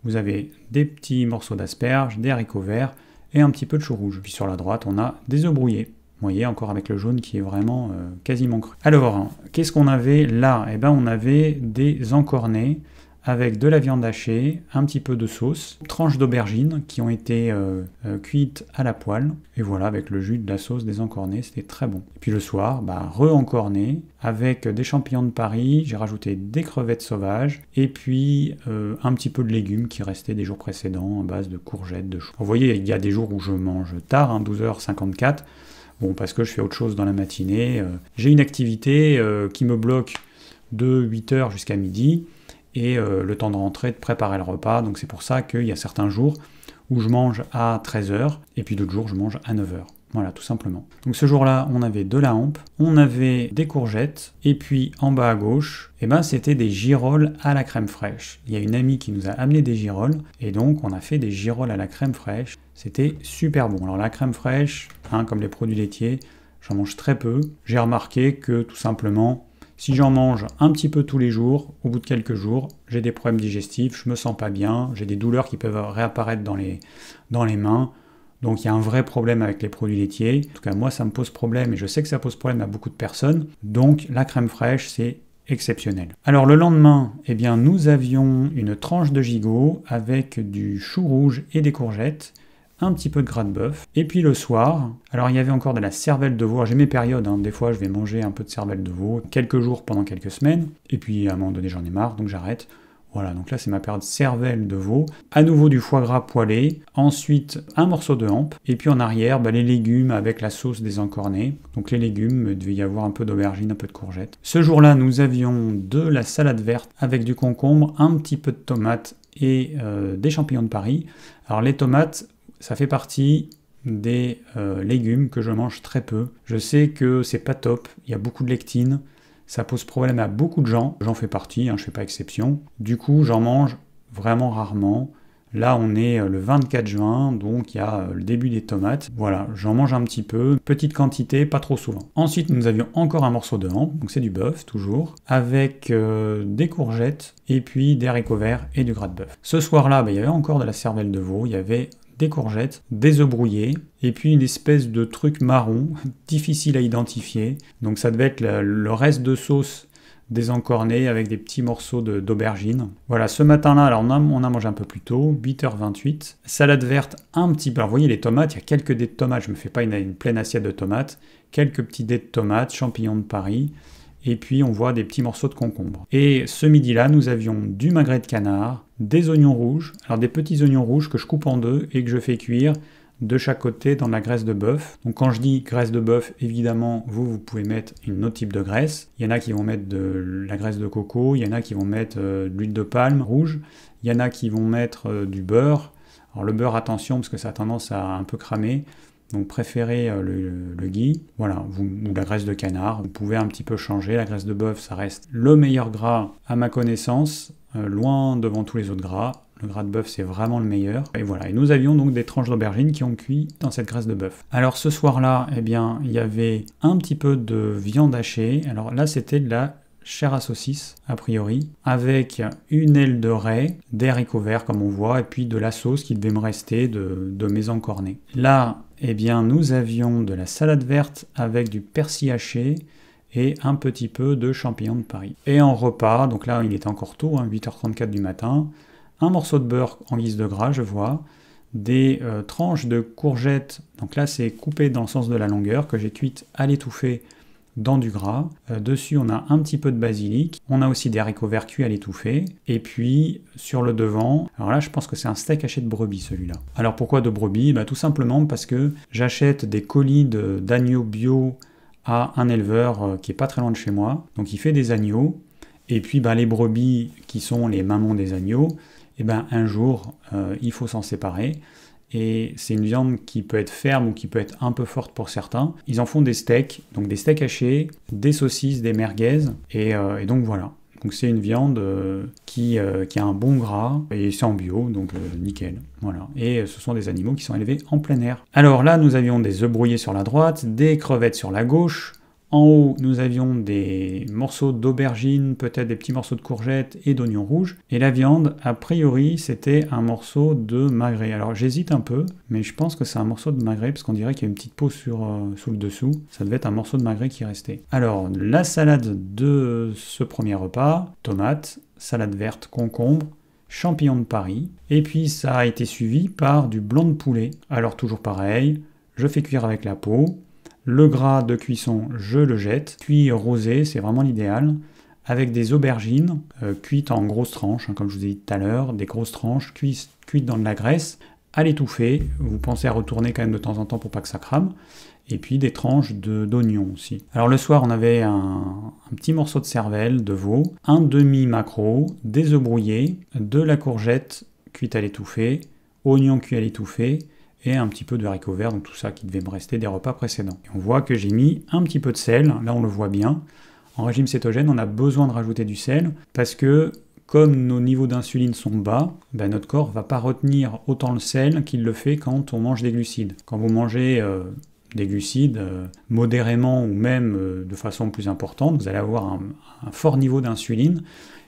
Vous avez des petits morceaux d'asperges, des haricots verts et un petit peu de chou rouge. Puis sur la droite, on a des œufs brouillés. Vous voyez, encore avec le jaune qui est vraiment euh, quasiment cru. Alors, qu'est-ce qu'on avait là Eh bien, on avait des encornets avec de la viande hachée, un petit peu de sauce, tranches d'aubergines qui ont été euh, euh, cuites à la poêle, et voilà, avec le jus de la sauce des encornés, c'était très bon. Et puis le soir, bah, re-encorné, avec des champignons de Paris, j'ai rajouté des crevettes sauvages, et puis un petit peu de légumes qui restaient des jours précédents, à base de courgettes, de choux. Vous voyez, il y a des jours où je mange tard, 12h54, hein, Bon, parce que je fais autre chose dans la matinée. Euh, j'ai une activité euh, qui me bloque de 8h jusqu'à midi et euh, le temps de rentrer, de préparer le repas. Donc c'est pour ça qu'il y a certains jours où je mange à 13h et puis d'autres jours je mange à 9h. Voilà, tout simplement. Donc ce jour-là, on avait de la hampe, on avait des courgettes, et puis en bas à gauche, eh ben, c'était des girolles à la crème fraîche. Il y a une amie qui nous a amené des girolles, et donc on a fait des girolles à la crème fraîche. C'était super bon. Alors la crème fraîche, hein, comme les produits laitiers, j'en mange très peu. J'ai remarqué que tout simplement, si j'en mange un petit peu tous les jours, au bout de quelques jours, j'ai des problèmes digestifs, je me sens pas bien, j'ai des douleurs qui peuvent réapparaître dans les, dans les mains, donc il y a un vrai problème avec les produits laitiers. En tout cas, moi, ça me pose problème et je sais que ça pose problème à beaucoup de personnes. Donc la crème fraîche, c'est exceptionnel. Alors le lendemain, eh bien, nous avions une tranche de gigot avec du chou rouge et des courgettes un petit peu de gras de bœuf. Et puis le soir, alors il y avait encore de la cervelle de veau. J'ai mes périodes, hein. des fois je vais manger un peu de cervelle de veau quelques jours pendant quelques semaines. Et puis à un moment donné j'en ai marre, donc j'arrête. Voilà, donc là c'est ma de cervelle de veau. À nouveau du foie gras poêlé, ensuite un morceau de hampe, et puis en arrière bah, les légumes avec la sauce des encornés. Donc les légumes, il devait y avoir un peu d'aubergine, un peu de courgette. Ce jour-là, nous avions de la salade verte avec du concombre, un petit peu de tomates et euh, des champignons de Paris. Alors les tomates, ça fait partie des euh, légumes que je mange très peu. Je sais que c'est pas top, il y a beaucoup de lectines, ça pose problème à beaucoup de gens. J'en fais partie, hein, je ne fais pas exception. Du coup, j'en mange vraiment rarement. Là, on est euh, le 24 juin, donc il y a euh, le début des tomates. Voilà, j'en mange un petit peu, petite quantité, pas trop souvent. Ensuite, nous avions encore un morceau de hampe, donc c'est du bœuf toujours, avec euh, des courgettes et puis des haricots verts et du gras de bœuf. Ce soir-là, ben, il y avait encore de la cervelle de veau, il y avait courgettes, des œufs brouillés, et puis une espèce de truc marron, difficile à identifier. Donc ça devait être le reste de sauce désencornée avec des petits morceaux d'aubergine. Voilà, ce matin-là, alors on a, a, mangé un peu plus tôt, 8h28. Salade verte, un petit peu. Alors, vous voyez les tomates, il y a quelques dés de tomates, je me fais pas une, pleine assiette de tomates. Quelques petits dés de tomates, champignons de Paris et puis on voit des petits morceaux de concombre. Et ce midi-là, nous avions du magret de canard, des oignons rouges, alors des petits oignons rouges que je coupe en deux et que je fais cuire de chaque côté dans la graisse de bœuf. Donc quand je dis graisse de bœuf, évidemment, vous, vous pouvez mettre une autre type de graisse. Il y en a qui vont mettre de la graisse de coco, il y en a qui vont mettre euh, de l'huile de palme rouge, il y en a qui vont mettre euh, du beurre. Alors le beurre, attention, parce que ça a tendance à un peu cramer. Donc préférez euh, le, gui, voilà, vous, ou la graisse de canard. Vous pouvez un petit peu changer. La graisse de bœuf, ça reste le meilleur gras à ma connaissance, euh, loin devant tous les autres gras. Le gras de bœuf, c'est vraiment le meilleur. Et voilà. Et nous avions donc des tranches d'aubergine qui ont cuit dans cette graisse de bœuf. Alors ce soir-là, eh bien, il y avait un petit peu de viande hachée. Alors là, c'était de la chair à saucisse, a priori, avec une aile de raie, des haricots verts comme on voit, et puis de la sauce qui devait me rester de, de mes encornés. Là, eh bien, nous avions de la salade verte avec du persil haché et un petit peu de champignons de Paris. Et en repas, donc là il est encore tôt, 8h34 hein, du matin, un morceau de beurre en guise de gras, je vois, des euh, tranches de courgettes, donc là c'est coupé dans le sens de la longueur, que j'ai cuite à l'étouffée dans du gras. Euh, dessus, on a un petit peu de basilic. On a aussi des haricots verts cuits à l'étouffer. Et puis, sur le devant, alors là, je pense que c'est un steak haché de brebis, celui-là. Alors, pourquoi de brebis bah, Tout simplement parce que j'achète des colis d'agneaux bio à un éleveur euh, qui est pas très loin de chez moi. Donc, il fait des agneaux. Et puis, bah, les brebis, qui sont les mamans des agneaux, et eh ben, un jour, euh, il faut s'en séparer et c'est une viande qui peut être ferme ou qui peut être un peu forte pour certains. Ils en font des steaks, donc des steaks hachés, des saucisses, des merguez, et, euh, donc voilà. Donc c'est une viande euh, qui, euh, qui, a un bon gras et c'est en bio, donc nickel. Voilà. Et ce sont des animaux qui sont élevés en plein air. Alors là, nous avions des œufs brouillés sur la droite, des crevettes sur la gauche, en haut, nous avions des morceaux d'aubergine, peut-être des petits morceaux de courgettes et d'oignons rouges. Et la viande, a priori, c'était un morceau de magret. Alors j'hésite un peu, mais je pense que c'est un morceau de magret parce qu'on dirait qu'il y a une petite peau sur, euh, sous le dessous. Ça devait être un morceau de magret qui restait. Alors la salade de ce premier repas, tomates, salade verte, concombre, champignons de Paris. Et puis ça a été suivi par du blanc de poulet. Alors toujours pareil, je fais cuire avec la peau, le gras de cuisson, je le jette. Puis rosé, c'est vraiment l'idéal. Avec des aubergines euh, cuites en grosses tranches, hein, comme je vous ai dit tout à l'heure, des grosses tranches cuites, dans de la graisse, à l'étouffer. Vous pensez à retourner quand même de temps en temps pour pas que ça crame. Et puis des tranches d'oignons aussi. Alors le soir, on avait un, petit morceau de cervelle, de veau, un demi macro des œufs brouillés, de la courgette cuite à l'étouffer, oignons cuits à l'étouffer, et un petit peu de haricots verts, donc tout ça qui devait me rester des repas précédents. on voit que j'ai mis un petit peu de sel, là on le voit bien. En régime cétogène, on a besoin de rajouter du sel parce que comme nos niveaux d'insuline sont bas, ben, notre corps va pas retenir autant le sel qu'il le fait quand on mange des glucides. Quand vous mangez euh, des glucides euh, modérément ou même euh, de façon plus importante, vous allez avoir un fort niveau d'insuline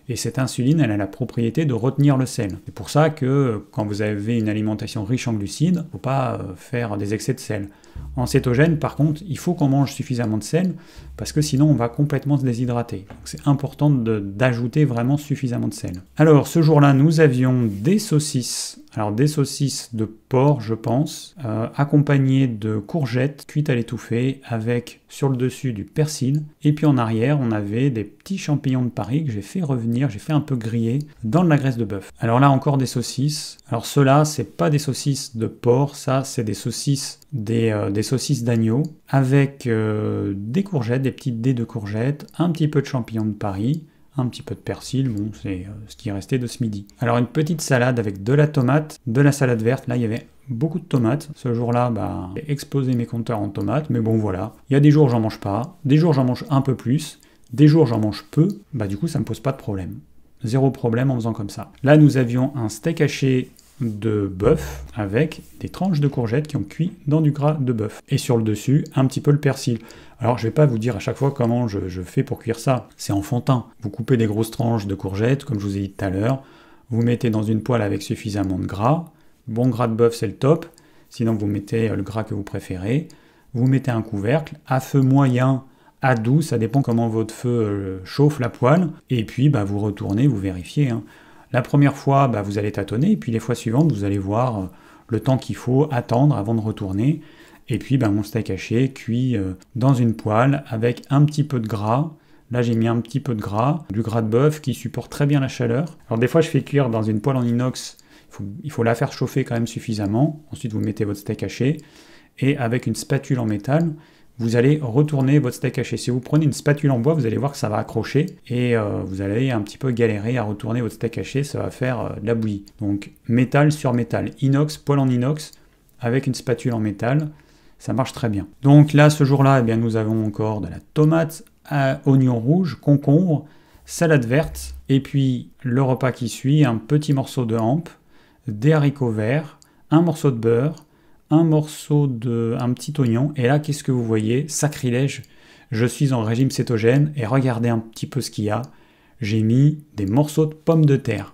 et cette insuline, elle a la propriété de retenir le sel. C'est pour ça que quand vous avez une alimentation riche en glucides, il ne faut pas euh, faire des excès de sel. En cétogène, par contre, il faut qu'on mange suffisamment de sel parce que sinon on va complètement se déshydrater. C'est important d'ajouter vraiment suffisamment de sel. Alors ce jour-là, nous avions des saucisses, alors des saucisses de porc, je pense, euh, accompagnées de courgettes cuites à l'étouffée avec sur le dessus du persil. Et puis en arrière, on avait des petits champignons de Paris que j'ai fait revenir j'ai fait un peu griller dans de la graisse de bœuf. Alors là encore des saucisses. Alors cela c'est pas des saucisses de porc, ça c'est des saucisses des, euh, saucisses d'agneau avec euh, des courgettes, des petites dés de courgettes, un petit peu de champignons de Paris, un petit peu de persil, bon, c'est euh, ce qui restait de ce midi. Alors une petite salade avec de la tomate, de la salade verte, là il y avait beaucoup de tomates. Ce jour-là, bah, j'ai explosé mes compteurs en tomates, mais bon voilà. Il y a des jours j'en mange pas, des jours j'en mange un peu plus, des jours, j'en mange peu, bah du coup, ça ne me pose pas de problème. Zéro problème en faisant comme ça. Là, nous avions un steak haché de bœuf avec des tranches de courgettes qui ont cuit dans du gras de bœuf. Et sur le dessus, un petit peu le persil. Alors je vais pas vous dire à chaque fois comment je, je fais pour cuire ça. C'est enfantin. Vous coupez des grosses tranches de courgettes, comme je vous ai dit tout à l'heure. Vous mettez dans une poêle avec suffisamment de gras. Bon gras de bœuf, c'est le top. Sinon, vous mettez le gras que vous préférez. Vous mettez un couvercle à feu moyen à ça dépend comment votre feu euh, chauffe la poêle, et puis bah, vous retournez, vous vérifiez. Hein. La première fois, bah, vous allez tâtonner, et puis les fois suivantes, vous allez voir euh, le temps qu'il faut attendre avant de retourner. Et puis bah, mon steak haché cuit euh, dans une poêle avec un petit peu de gras, Là, j'ai mis un petit peu de gras, du gras de bœuf qui supporte très bien la chaleur. Alors, des fois, je fais cuire dans une poêle en inox. Il faut, il faut, la faire chauffer quand même suffisamment. Ensuite, vous mettez votre steak haché. Et avec une spatule en métal, vous allez retourner votre steak haché. Si vous prenez une spatule en bois, vous allez voir que ça va accrocher et euh, vous allez un petit peu galérer à retourner votre steak haché, ça va faire euh, de la bouillie. Donc métal sur métal, inox, poêle en inox, avec une spatule en métal, ça marche très bien. Donc là, ce jour-là, eh bien, nous avons encore de la tomate, à oignon rouge, concombre, salade verte, et puis le repas qui suit, un petit morceau de hampe, des haricots verts, un morceau de beurre, un morceau de un petit oignon et là qu'est-ce que vous voyez Sacrilège, je suis en régime cétogène et regardez un petit peu ce qu'il y a. J'ai mis des morceaux de pommes de terre.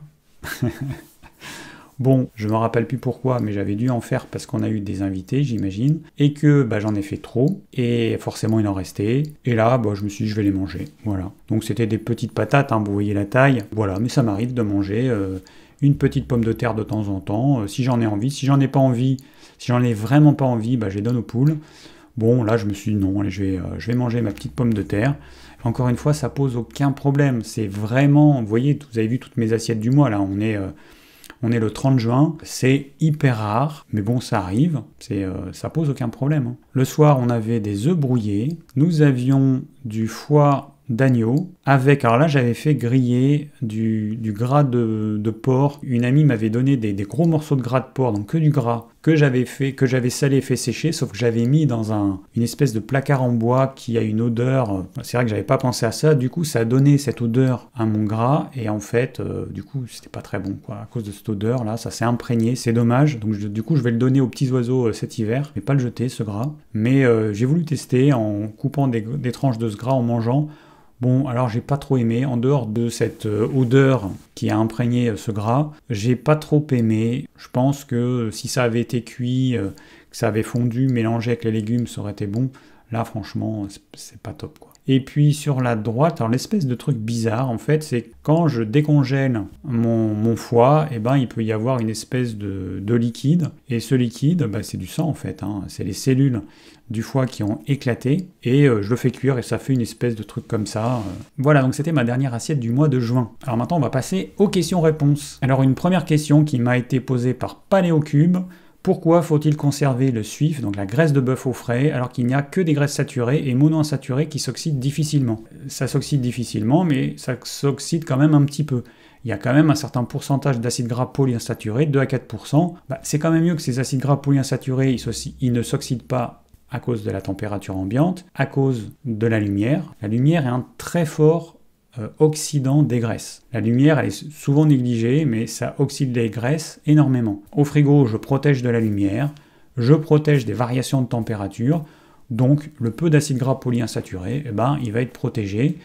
bon, je me rappelle plus pourquoi, mais j'avais dû en faire parce qu'on a eu des invités, j'imagine, et que bah, j'en ai fait trop, et forcément il en restait. Et là, bah, je me suis dit, je vais les manger. Voilà. Donc c'était des petites patates, hein, vous voyez la taille. Voilà, mais ça m'arrive de manger euh, une petite pomme de terre de temps en temps, euh, si j'en ai envie. Si j'en ai pas envie, si j'en ai vraiment pas envie, bah, je les donne aux poules. Bon, là, je me suis dit non, euh, je, vais, manger ma petite pomme de terre. Encore une fois, ça pose aucun problème. C'est vraiment, vous voyez, vous avez vu toutes mes assiettes du mois, là, on est, euh, on est le 30 juin. C'est hyper rare, mais bon, ça arrive, c'est, euh, ça pose aucun problème. Hein. Le soir, on avait des œufs brouillés, nous avions du foie d'agneau, avec, alors là j'avais fait griller du, gras de, porc. Une amie m'avait donné des, gros morceaux de gras de porc, donc que du gras, que j'avais fait, que j'avais salé et fait sécher, sauf que j'avais mis dans un, une espèce de placard en bois qui a une odeur. Euh, c'est vrai que j'avais pas pensé à ça, du coup ça a donné cette odeur à mon gras, et en fait, euh, du coup c'était pas très bon quoi. À cause de cette odeur là, ça s'est imprégné, c'est dommage. Donc du coup je vais le donner aux petits oiseaux euh, cet hiver, mais pas le jeter ce gras. Mais j'ai voulu tester en coupant des, des tranches de ce gras en mangeant Bon, alors j'ai pas trop aimé, en dehors de cette euh, odeur qui a imprégné euh, ce gras, j'ai pas trop aimé. Je pense que si ça avait été cuit, euh, que ça avait fondu, mélangé avec les légumes, ça aurait été bon. Là, franchement, c'est pas top quoi. Et puis sur la droite, alors l'espèce de truc bizarre en fait, c'est quand je décongèle mon, foie, et eh ben, il peut y avoir une espèce de, liquide. Et ce liquide, bah, c'est du sang en fait, hein. c'est les cellules du foie qui ont éclaté et euh, je le fais cuire et ça fait une espèce de truc comme ça. Euh. Voilà, donc c'était ma dernière assiette du mois de juin. Alors maintenant, on va passer aux questions-réponses. Alors une première question qui m'a été posée par Cube, Pourquoi faut-il conserver le suif, donc la graisse de bœuf au frais, alors qu'il n'y a que des graisses saturées et monoinsaturées qui s'oxydent difficilement Ça s'oxyde difficilement, mais ça s'oxyde quand même un petit peu il y a quand même un certain pourcentage d'acides gras polyinsaturés, 2 à 4%. Bah, c'est quand même mieux que ces acides gras polyinsaturés, ils, ils ne s'oxydent pas à cause de la température ambiante, à cause de la lumière. La lumière est un très fort euh, oxydant des graisses. La lumière, elle est souvent négligée, mais ça oxyde les graisses énormément. Au frigo, je protège de la lumière, je protège des variations de température, donc le peu d'acide gras polyinsaturé eh ben, il va être protégé.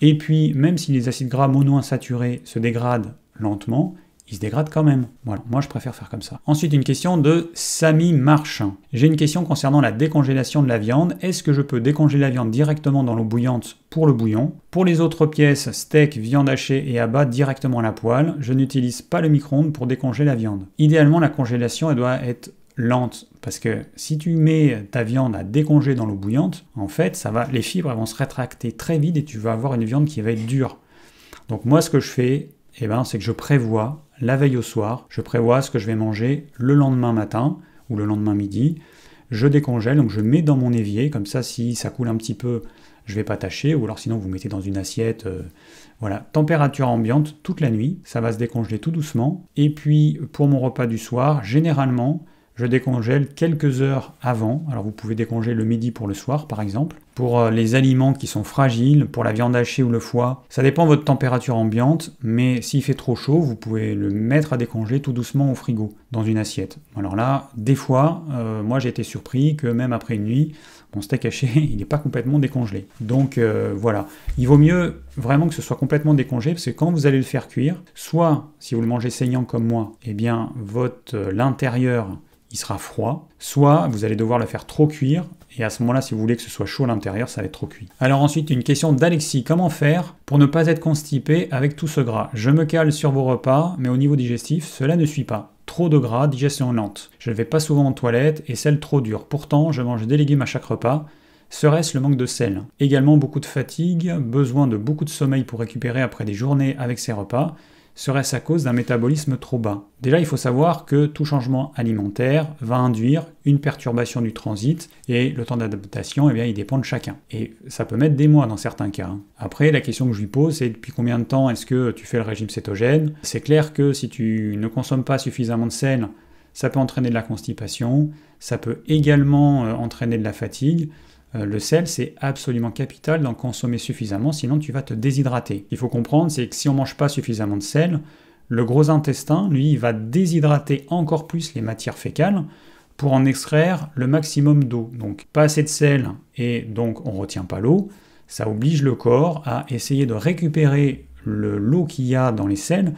Et puis, même si les acides gras monoinsaturés se dégradent lentement, il se dégrade quand même. Voilà, moi je préfère faire comme ça. Ensuite, une question de Samy Marchin. J'ai une question concernant la décongélation de la viande. Est-ce que je peux décongeler la viande directement dans l'eau bouillante pour le bouillon Pour les autres pièces, steak, viande hachée et abat directement à la poêle, je n'utilise pas le micro-ondes pour décongeler la viande. Idéalement, la congélation elle doit être lente parce que si tu mets ta viande à décongeler dans l'eau bouillante, en fait, ça va les fibres vont se rétracter très vite et tu vas avoir une viande qui va être dure. Donc moi ce que je fais, eh ben, c'est que je prévois la veille au soir, je prévois ce que je vais manger le lendemain matin ou le lendemain midi. Je décongèle, donc je mets dans mon évier, comme ça si ça coule un petit peu, je vais pas tâcher, ou alors sinon vous mettez dans une assiette, euh, voilà, température ambiante toute la nuit, ça va se décongeler tout doucement. Et puis pour mon repas du soir, généralement, je décongèle quelques heures avant. Alors vous pouvez décongeler le midi pour le soir par exemple. Pour euh, les aliments qui sont fragiles, pour la viande hachée ou le foie, ça dépend de votre température ambiante, mais s'il fait trop chaud, vous pouvez le mettre à décongeler tout doucement au frigo, dans une assiette. Alors là, des fois, euh, moi j'ai été surpris que même après une nuit, mon steak haché, il n'est pas complètement décongelé. Donc euh, voilà, il vaut mieux vraiment que ce soit complètement décongelé, parce que quand vous allez le faire cuire, soit si vous le mangez saignant comme moi, eh bien votre l'intérieur il sera froid, soit vous allez devoir le faire trop cuire, et à ce moment-là, si vous voulez que ce soit chaud à l'intérieur, ça va être trop cuit. Alors ensuite, une question d'Alexis, comment faire pour ne pas être constipé avec tout ce gras Je me cale sur vos repas, mais au niveau digestif, cela ne suit pas. Trop de gras, digestion lente. Je ne vais pas souvent en toilette et sel trop dure Pourtant, je mange des légumes à chaque repas. Serait-ce le manque de sel Également beaucoup de fatigue, besoin de beaucoup de sommeil pour récupérer après des journées avec ces repas. Serait-ce à cause d'un métabolisme trop bas Déjà, il faut savoir que tout changement alimentaire va induire une perturbation du transit et le temps d'adaptation, eh bien, il dépend de chacun. Et ça peut mettre des mois dans certains cas. Hein. Après, la question que je lui pose, c'est depuis combien de temps est-ce que tu fais le régime cétogène C'est clair que si tu ne consommes pas suffisamment de sel, ça peut entraîner de la constipation, ça peut également euh, entraîner de la fatigue. Euh, le sel, c'est absolument capital d'en consommer suffisamment, sinon tu vas te déshydrater. Il faut comprendre, c'est que si on ne mange pas suffisamment de sel, le gros intestin, lui, va déshydrater encore plus les matières fécales pour en extraire le maximum d'eau. Donc pas assez de sel et donc on ne retient pas l'eau. Ça oblige le corps à essayer de récupérer l'eau qu'il y a dans les sels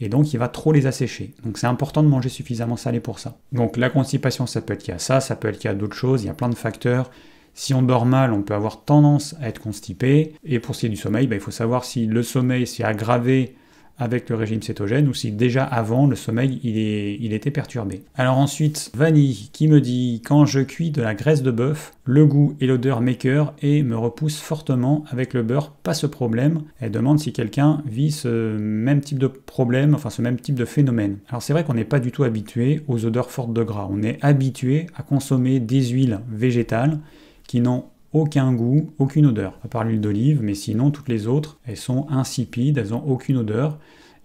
et donc il va trop les assécher. Donc c'est important de manger suffisamment salé pour ça. Donc la constipation, ça peut être qu'il y a ça, ça peut être qu'il y a d'autres choses, il y a plein de facteurs si on dort mal, on peut avoir tendance à être constipé. Et pour ce qui est du sommeil, bah, il faut savoir si le sommeil s'est aggravé avec le régime cétogène ou si déjà avant le sommeil il, était perturbé. Alors ensuite, Vanille qui me dit quand je cuis de la graisse de bœuf, le goût et l'odeur m'écœurent et me repousse fortement avec le beurre, pas ce problème. Elle demande si quelqu'un vit ce même type de problème, enfin ce même type de phénomène. Alors c'est vrai qu'on n'est pas du tout habitué aux odeurs fortes de gras, on est habitué à consommer des huiles végétales qui n'ont aucun goût, aucune odeur, à part l'huile d'olive, mais sinon toutes les autres, elles sont insipides, elles n'ont aucune odeur.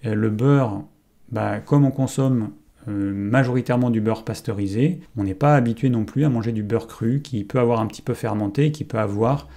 Euh, le beurre, bah, comme on consomme euh, majoritairement du beurre pasteurisé, on n'est pas habitué non plus à manger du beurre cru qui peut avoir un petit peu fermenté, qui peut avoir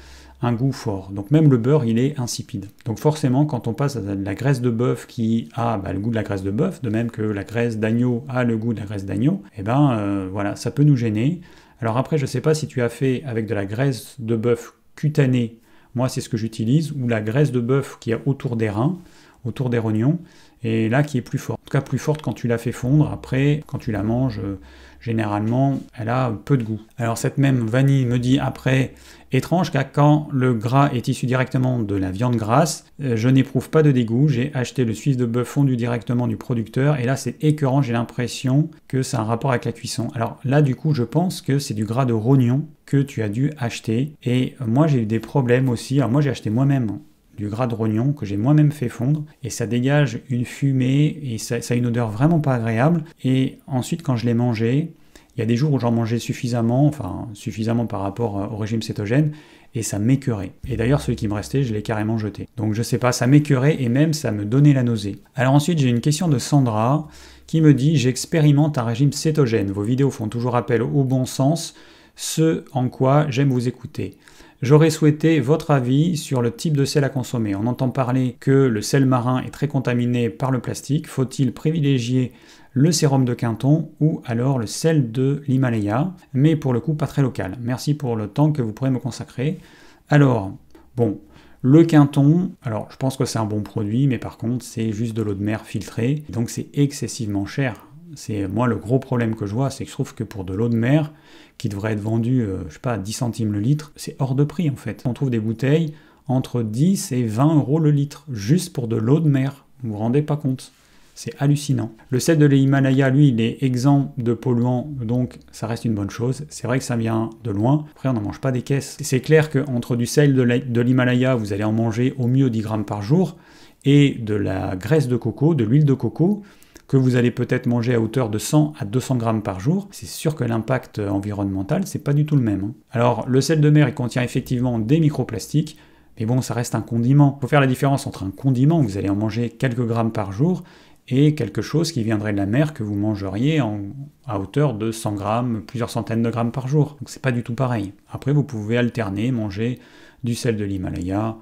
un goût fort. Donc même le beurre, il est insipide. Donc forcément, quand on passe à la graisse de bœuf qui a bah, le goût de la graisse de bœuf, de même que la graisse d'agneau a le goût de la graisse d'agneau, et eh ben euh, voilà, ça peut nous gêner. Alors après, je ne sais pas si tu as fait avec de la graisse de bœuf cutanée, moi c'est ce que j'utilise, ou la graisse de bœuf qui est autour des reins, autour des rognons, et là qui est plus forte. En tout cas plus forte quand tu la fais fondre, après quand tu la manges, euh, généralement elle a peu de goût. Alors cette même vanille me dit après, Étrange car quand le gras est issu directement de la viande grasse, euh, je n'éprouve pas de dégoût. J'ai acheté le suisse de bœuf fondu directement du producteur et là c'est écœurant, j'ai l'impression que c'est un rapport avec la cuisson. Alors là du coup je pense que c'est du gras de rognon que tu as dû acheter et moi j'ai eu des problèmes aussi. Alors moi j'ai acheté moi-même du gras de rognon que j'ai moi-même fait fondre et ça dégage une fumée et ça, a une odeur vraiment pas agréable et ensuite quand je l'ai mangé il y a des jours où j'en mangeais suffisamment, enfin suffisamment par rapport euh, au régime cétogène, et ça m'écœurait. Et d'ailleurs, ceux qui me restait, je l'ai carrément jeté. Donc je sais pas, ça m'écœurait et même ça me donnait la nausée. Alors ensuite, j'ai une question de Sandra qui me dit J'expérimente un régime cétogène. Vos vidéos font toujours appel au bon sens, ce en quoi j'aime vous écouter. J'aurais souhaité votre avis sur le type de sel à consommer. On entend parler que le sel marin est très contaminé par le plastique. Faut-il privilégier le sérum de Quinton ou alors le sel de l'Himalaya, mais pour le coup pas très local. Merci pour le temps que vous pourrez me consacrer. Alors, bon, le Quinton, alors je pense que c'est un bon produit, mais par contre c'est juste de l'eau de mer filtrée, donc c'est excessivement cher. C'est moi le gros problème que je vois, c'est que je trouve que pour de l'eau de mer, qui devrait être vendue, euh, je sais pas, à 10 centimes le litre, c'est hors de prix en fait. On trouve des bouteilles entre 10 et 20 euros le litre, juste pour de l'eau de mer. Vous vous rendez pas compte c'est hallucinant. Le sel de l'Himalaya, lui, il est exempt de polluants, donc ça reste une bonne chose. C'est vrai que ça vient de loin. Après, on n'en mange pas des caisses. C'est clair qu'entre du sel de l'Himalaya, vous allez en manger au mieux 10 grammes par jour, et de la graisse de coco, de l'huile de coco, que vous allez peut-être manger à hauteur de 100 à 200 grammes par jour, c'est sûr que l'impact environnemental, c'est pas du tout le même. Hein. Alors, le sel de mer, il contient effectivement des microplastiques, mais bon, ça reste un condiment. Il faut faire la différence entre un condiment, vous allez en manger quelques grammes par jour, et quelque chose qui viendrait de la mer que vous mangeriez en, à hauteur de 100 grammes, plusieurs centaines de grammes par jour. Donc c'est pas du tout pareil. Après, vous pouvez alterner, manger du sel de l'Himalaya,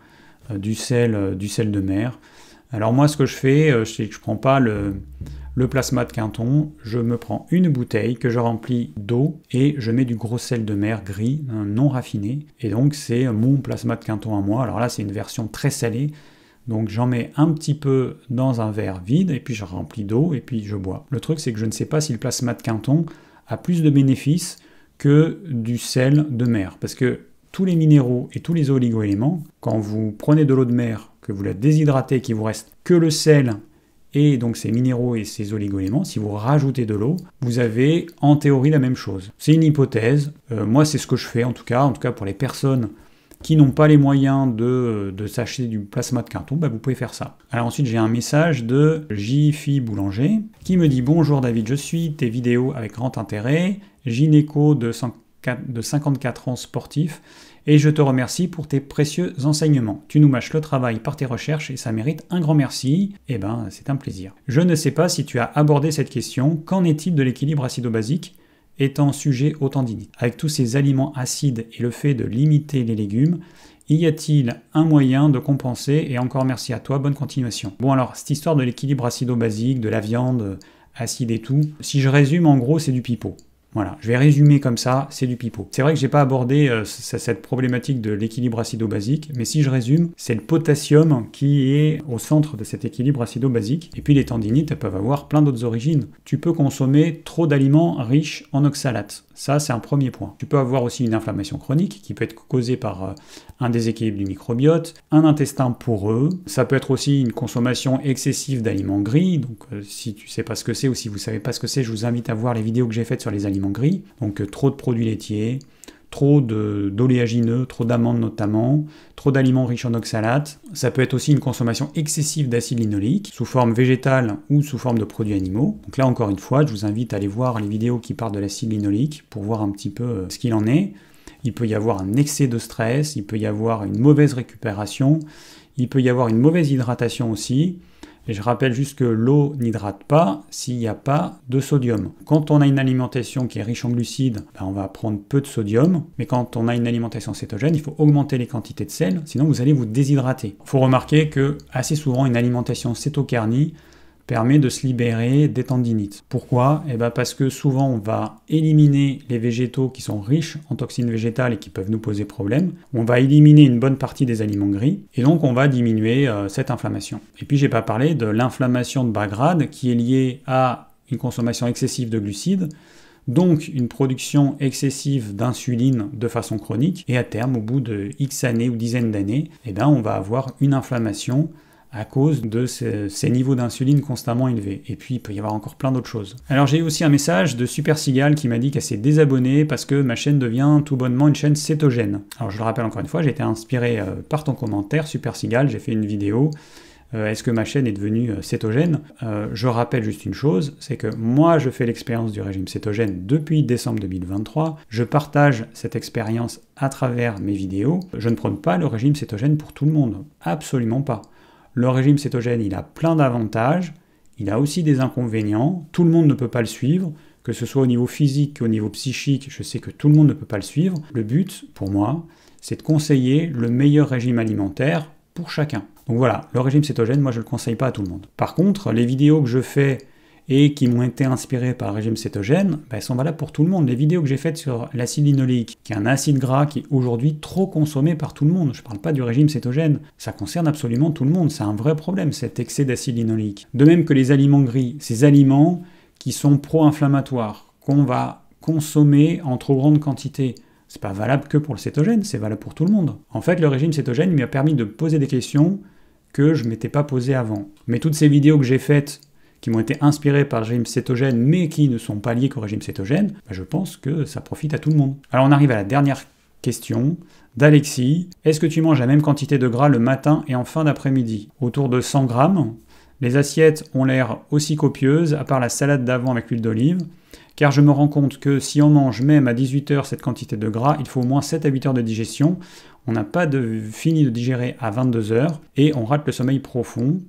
euh, du, sel, euh, du sel de mer. Alors moi, ce que je fais, euh, c'est que je prends pas le, le plasma de Quinton, je me prends une bouteille que je remplis d'eau et je mets du gros sel de mer gris, hein, non raffiné. Et donc c'est mon plasma de Quinton à moi. Alors là, c'est une version très salée, donc j'en mets un petit peu dans un verre vide et puis je remplis d'eau et puis je bois. Le truc c'est que je ne sais pas si le plasma de Quinton a plus de bénéfices que du sel de mer. Parce que tous les minéraux et tous les oligoéléments, quand vous prenez de l'eau de mer, que vous la déshydratez, qu'il vous reste que le sel et donc ces minéraux et ces oligoéléments, si vous rajoutez de l'eau, vous avez en théorie la même chose. C'est une hypothèse, euh, moi c'est ce que je fais en tout cas, en tout cas pour les personnes qui n'ont pas les moyens de, euh, s'acheter du plasma de carton, bah, vous pouvez faire ça. Alors ensuite j'ai un message de Jifi Boulanger qui me dit bonjour David, je suis tes vidéos avec grand intérêt, gynéco de, 54, ans sportif, et je te remercie pour tes précieux enseignements. Tu nous mâches le travail par tes recherches et ça mérite un grand merci. Eh ben, c'est un plaisir. Je ne sais pas si tu as abordé cette question. Qu'en est-il de l'équilibre acido-basique étant sujet aux tendinites. Avec tous ces aliments acides et le fait de limiter les légumes, y a-t-il un moyen de compenser Et encore merci à toi, bonne continuation. Bon alors, cette histoire de l'équilibre acido-basique, de la viande euh, acide et tout, si je résume, en gros, c'est du pipeau. Voilà, je vais résumer comme ça, c'est du pipeau. C'est vrai que j'ai pas abordé euh, cette problématique de l'équilibre acido-basique, mais si je résume, c'est le potassium qui est au centre de cet équilibre acido-basique. Et puis les tendinites, peuvent avoir plein d'autres origines. Tu peux consommer trop d'aliments riches en oxalates. Ça, c'est un premier point. Tu peux avoir aussi une inflammation chronique qui peut être causée par euh, un déséquilibre du microbiote, un intestin poreux. Ça peut être aussi une consommation excessive d'aliments gris. Donc, euh, si tu sais pas ce que c'est ou si vous savez pas ce que c'est, je vous invite à voir les vidéos que j'ai faites sur les aliments gris. Donc, euh, trop de produits laitiers, trop d'oléagineux, trop d'amandes notamment, trop d'aliments riches en oxalates. Ça peut être aussi une consommation excessive d'acide linolique sous forme végétale ou sous forme de produits animaux. Donc là encore une fois, je vous invite à aller voir les vidéos qui parlent de l'acide linolique pour voir un petit peu euh, ce qu'il en est. Il peut y avoir un excès de stress, il peut y avoir une mauvaise récupération, il peut y avoir une mauvaise hydratation aussi. Et je rappelle juste que l'eau n'hydrate pas s'il n'y a pas de sodium. Quand on a une alimentation qui est riche en glucides, ben, on va prendre peu de sodium, mais quand on a une alimentation cétogène, il faut augmenter les quantités de sel, sinon vous allez vous déshydrater. Il faut remarquer que assez souvent une alimentation cétocarnie permet de se libérer des tendinites. Pourquoi Et eh bien parce que souvent on va éliminer les végétaux qui sont riches en toxines végétales et qui peuvent nous poser problème. On va éliminer une bonne partie des aliments gris et donc on va diminuer euh, cette inflammation. Et puis j'ai pas parlé de l'inflammation de bas grade qui est liée à une consommation excessive de glucides donc une production excessive d'insuline de façon chronique, et à terme, au bout de X années ou dizaines d'années, eh ben, on va avoir une inflammation à cause de ces, niveaux d'insuline constamment élevés. Et puis il peut y avoir encore plein d'autres choses. Alors j'ai eu aussi un message de Super Sigal qui m'a dit qu'elle s'est désabonnée parce que ma chaîne devient tout bonnement une chaîne cétogène. Alors je le rappelle encore une fois, j'ai été inspiré euh, par ton commentaire Super Sigal. j'ai fait une vidéo. Euh, est-ce que ma chaîne est devenue euh, cétogène Je rappelle juste une chose, c'est que moi je fais l'expérience du régime cétogène depuis décembre 2023. Je partage cette expérience à travers mes vidéos. Je ne prône pas le régime cétogène pour tout le monde, absolument pas. Le régime cétogène, il a plein d'avantages, il a aussi des inconvénients, tout le monde ne peut pas le suivre, que ce soit au niveau physique au niveau psychique, je sais que tout le monde ne peut pas le suivre. Le but, pour moi, c'est de conseiller le meilleur régime alimentaire pour chacun. Donc voilà, le régime cétogène, moi je ne le conseille pas à tout le monde. Par contre, les vidéos que je fais et qui m'ont été inspirées par le régime cétogène, bah, elles sont valables pour tout le monde. Les vidéos que j'ai faites sur l'acide linolique, qui est un acide gras qui est aujourd'hui trop consommé par tout le monde, je ne parle pas du régime cétogène, ça concerne absolument tout le monde, c'est un vrai problème cet excès d'acide linolique. De même que les aliments gris, ces aliments qui sont pro-inflammatoires, qu'on va consommer en trop grande quantité, c'est pas valable que pour le cétogène, c'est valable pour tout le monde. En fait, le régime cétogène m'a permis de poser des questions que je m'étais pas posé avant. Mais toutes ces vidéos que j'ai faites qui m'ont été inspirés par le régime cétogène, mais qui ne sont pas liés qu'au régime cétogène, bah, je pense que ça profite à tout le monde. Alors on arrive à la dernière question d'Alexis. Est-ce que tu manges la même quantité de gras le matin et en fin d'après-midi Autour de 100 grammes. Les assiettes ont l'air aussi copieuses, à part la salade d'avant avec l'huile d'olive, car je me rends compte que si on mange même à 18h cette quantité de gras, il faut au moins 7 à 8 heures de digestion. On n'a pas fini de digérer à 22h et on rate le sommeil profond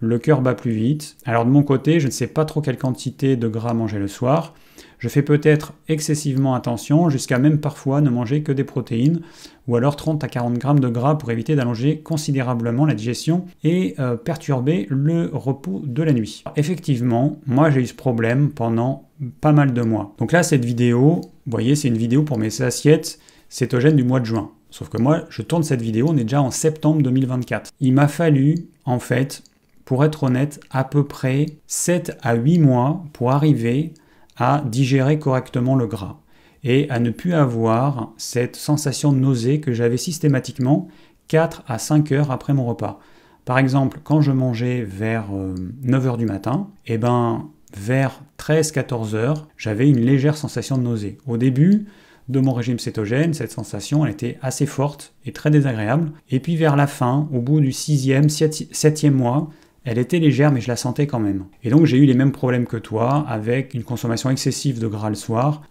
le cœur bat plus vite. Alors de mon côté, je ne sais pas trop quelle quantité de gras manger le soir. Je fais peut-être excessivement attention, jusqu'à même parfois ne manger que des protéines, ou alors 30 à 40 grammes de gras pour éviter d'allonger considérablement la digestion et euh, perturber le repos de la nuit. Effectivement, moi j'ai eu ce problème pendant pas mal de mois. Donc là, cette vidéo, vous voyez, c'est une vidéo pour mes assiettes cétogènes du mois de juin. Sauf que moi, je tourne cette vidéo, on est déjà en septembre 2024. Il m'a fallu, en fait, pour être honnête, à peu près 7 à 8 mois pour arriver à digérer correctement le gras et à ne plus avoir cette sensation de nausée que j'avais systématiquement 4 à 5 heures après mon repas. Par exemple, quand je mangeais vers 9 euh, heures du matin, et eh ben vers 13-14 heures, j'avais une légère sensation de nausée. Au début de mon régime cétogène, cette sensation était assez forte et très désagréable. Et puis vers la fin, au bout du 6e, 7e mois, elle était légère, mais je la sentais quand même. Et donc j'ai eu les mêmes problèmes que toi, avec une consommation excessive de gras le soir,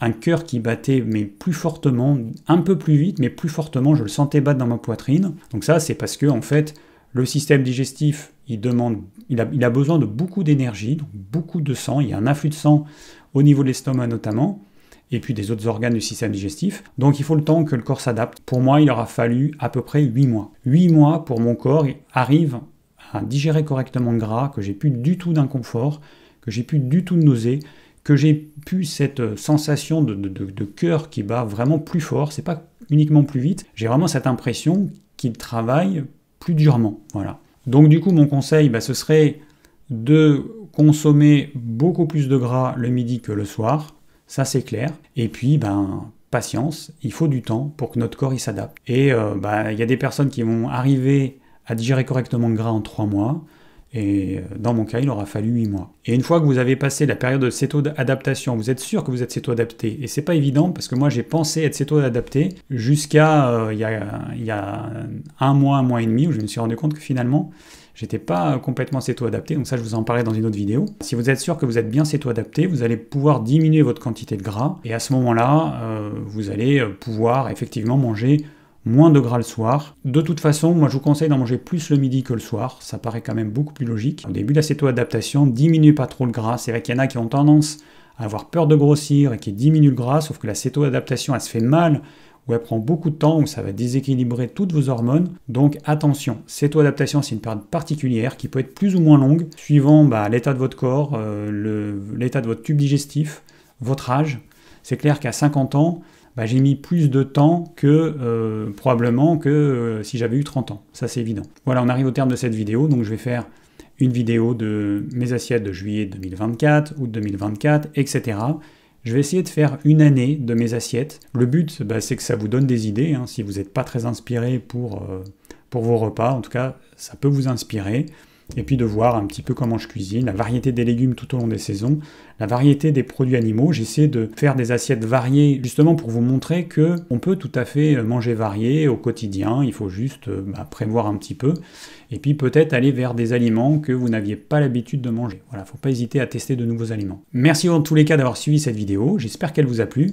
un, cœur qui battait, mais plus fortement, un peu plus vite, mais plus fortement, je le sentais battre dans ma poitrine. Donc ça, c'est parce que, en fait, le système digestif, il, demande, il, a, besoin de beaucoup d'énergie, beaucoup de sang. Il y a un afflux de sang au niveau de l'estomac notamment, et puis des autres organes du système digestif. Donc il faut le temps que le corps s'adapte. Pour moi, il aura fallu à peu près 8 mois. 8 mois pour mon corps arrive à digérer correctement le gras, que j'ai plus du tout d'inconfort, que j'ai plus du tout de nausée, que j'ai plus cette euh, sensation de, de, cœur qui bat vraiment plus fort, c'est pas uniquement plus vite, j'ai vraiment cette impression qu'il travaille plus durement. Voilà. Donc du coup mon conseil bah, ce serait de consommer beaucoup plus de gras le midi que le soir, ça c'est clair. Et puis ben patience, il faut du temps pour que notre corps s'adapte. Et euh, bah, il y a des personnes qui vont arriver à digérer correctement le gras en 3 mois. Et euh, dans mon cas, il aura fallu 8 mois. Et une fois que vous avez passé la période de céto-adaptation, vous êtes sûr que vous êtes céto-adapté. Et c'est pas évident parce que moi j'ai pensé être céto-adapté jusqu'à euh, il, y, a un mois, un mois et demi où je me suis rendu compte que finalement j'étais pas complètement céto-adapté. Donc ça, je vous en parlerai dans une autre vidéo. Si vous êtes sûr que vous êtes bien céto-adapté, vous allez pouvoir diminuer votre quantité de gras. Et à ce moment-là, euh, vous allez pouvoir effectivement manger moins de gras le soir. De toute façon, moi je vous conseille d'en manger plus le midi que le soir, ça paraît quand même beaucoup plus logique. Au début, la ne diminue pas trop le gras, c'est vrai qu'il y en a qui ont tendance à avoir peur de grossir et qui diminuent le gras, sauf que la adaptation, elle se fait mal Ou elle prend beaucoup de temps, Ou ça va déséquilibrer toutes vos hormones. Donc attention, cétoadaptation, c'est une période particulière qui peut être plus ou moins longue, suivant bah, l'état de votre corps, euh, l'état de votre tube digestif, votre âge. C'est clair qu'à 50 ans, bah, j'ai mis plus de temps que euh, probablement que euh, si j'avais eu 30 ans. Ça, c'est évident. Voilà, on arrive au terme de cette vidéo. Donc, je vais faire une vidéo de mes assiettes de juillet 2024, août 2024, etc. Je vais essayer de faire une année de mes assiettes. Le but, bah, c'est que ça vous donne des idées. Hein. si vous n'êtes pas très inspiré pour, euh, pour vos repas, en tout cas, ça peut vous inspirer et puis de voir un petit peu comment je cuisine, la variété des légumes tout au long des saisons, la variété des produits animaux. J'essaie de faire des assiettes variées justement pour vous montrer que on peut tout à fait euh, manger varié au quotidien. Il faut juste euh, bah, prévoir un petit peu et puis peut-être aller vers des aliments que vous n'aviez pas l'habitude de manger. Voilà, faut pas hésiter à tester de nouveaux aliments. Merci en tous les cas d'avoir suivi cette vidéo. J'espère qu'elle vous a plu.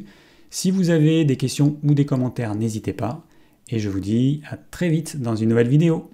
Si vous avez des questions ou des commentaires, n'hésitez pas. Et je vous dis à très vite dans une nouvelle vidéo.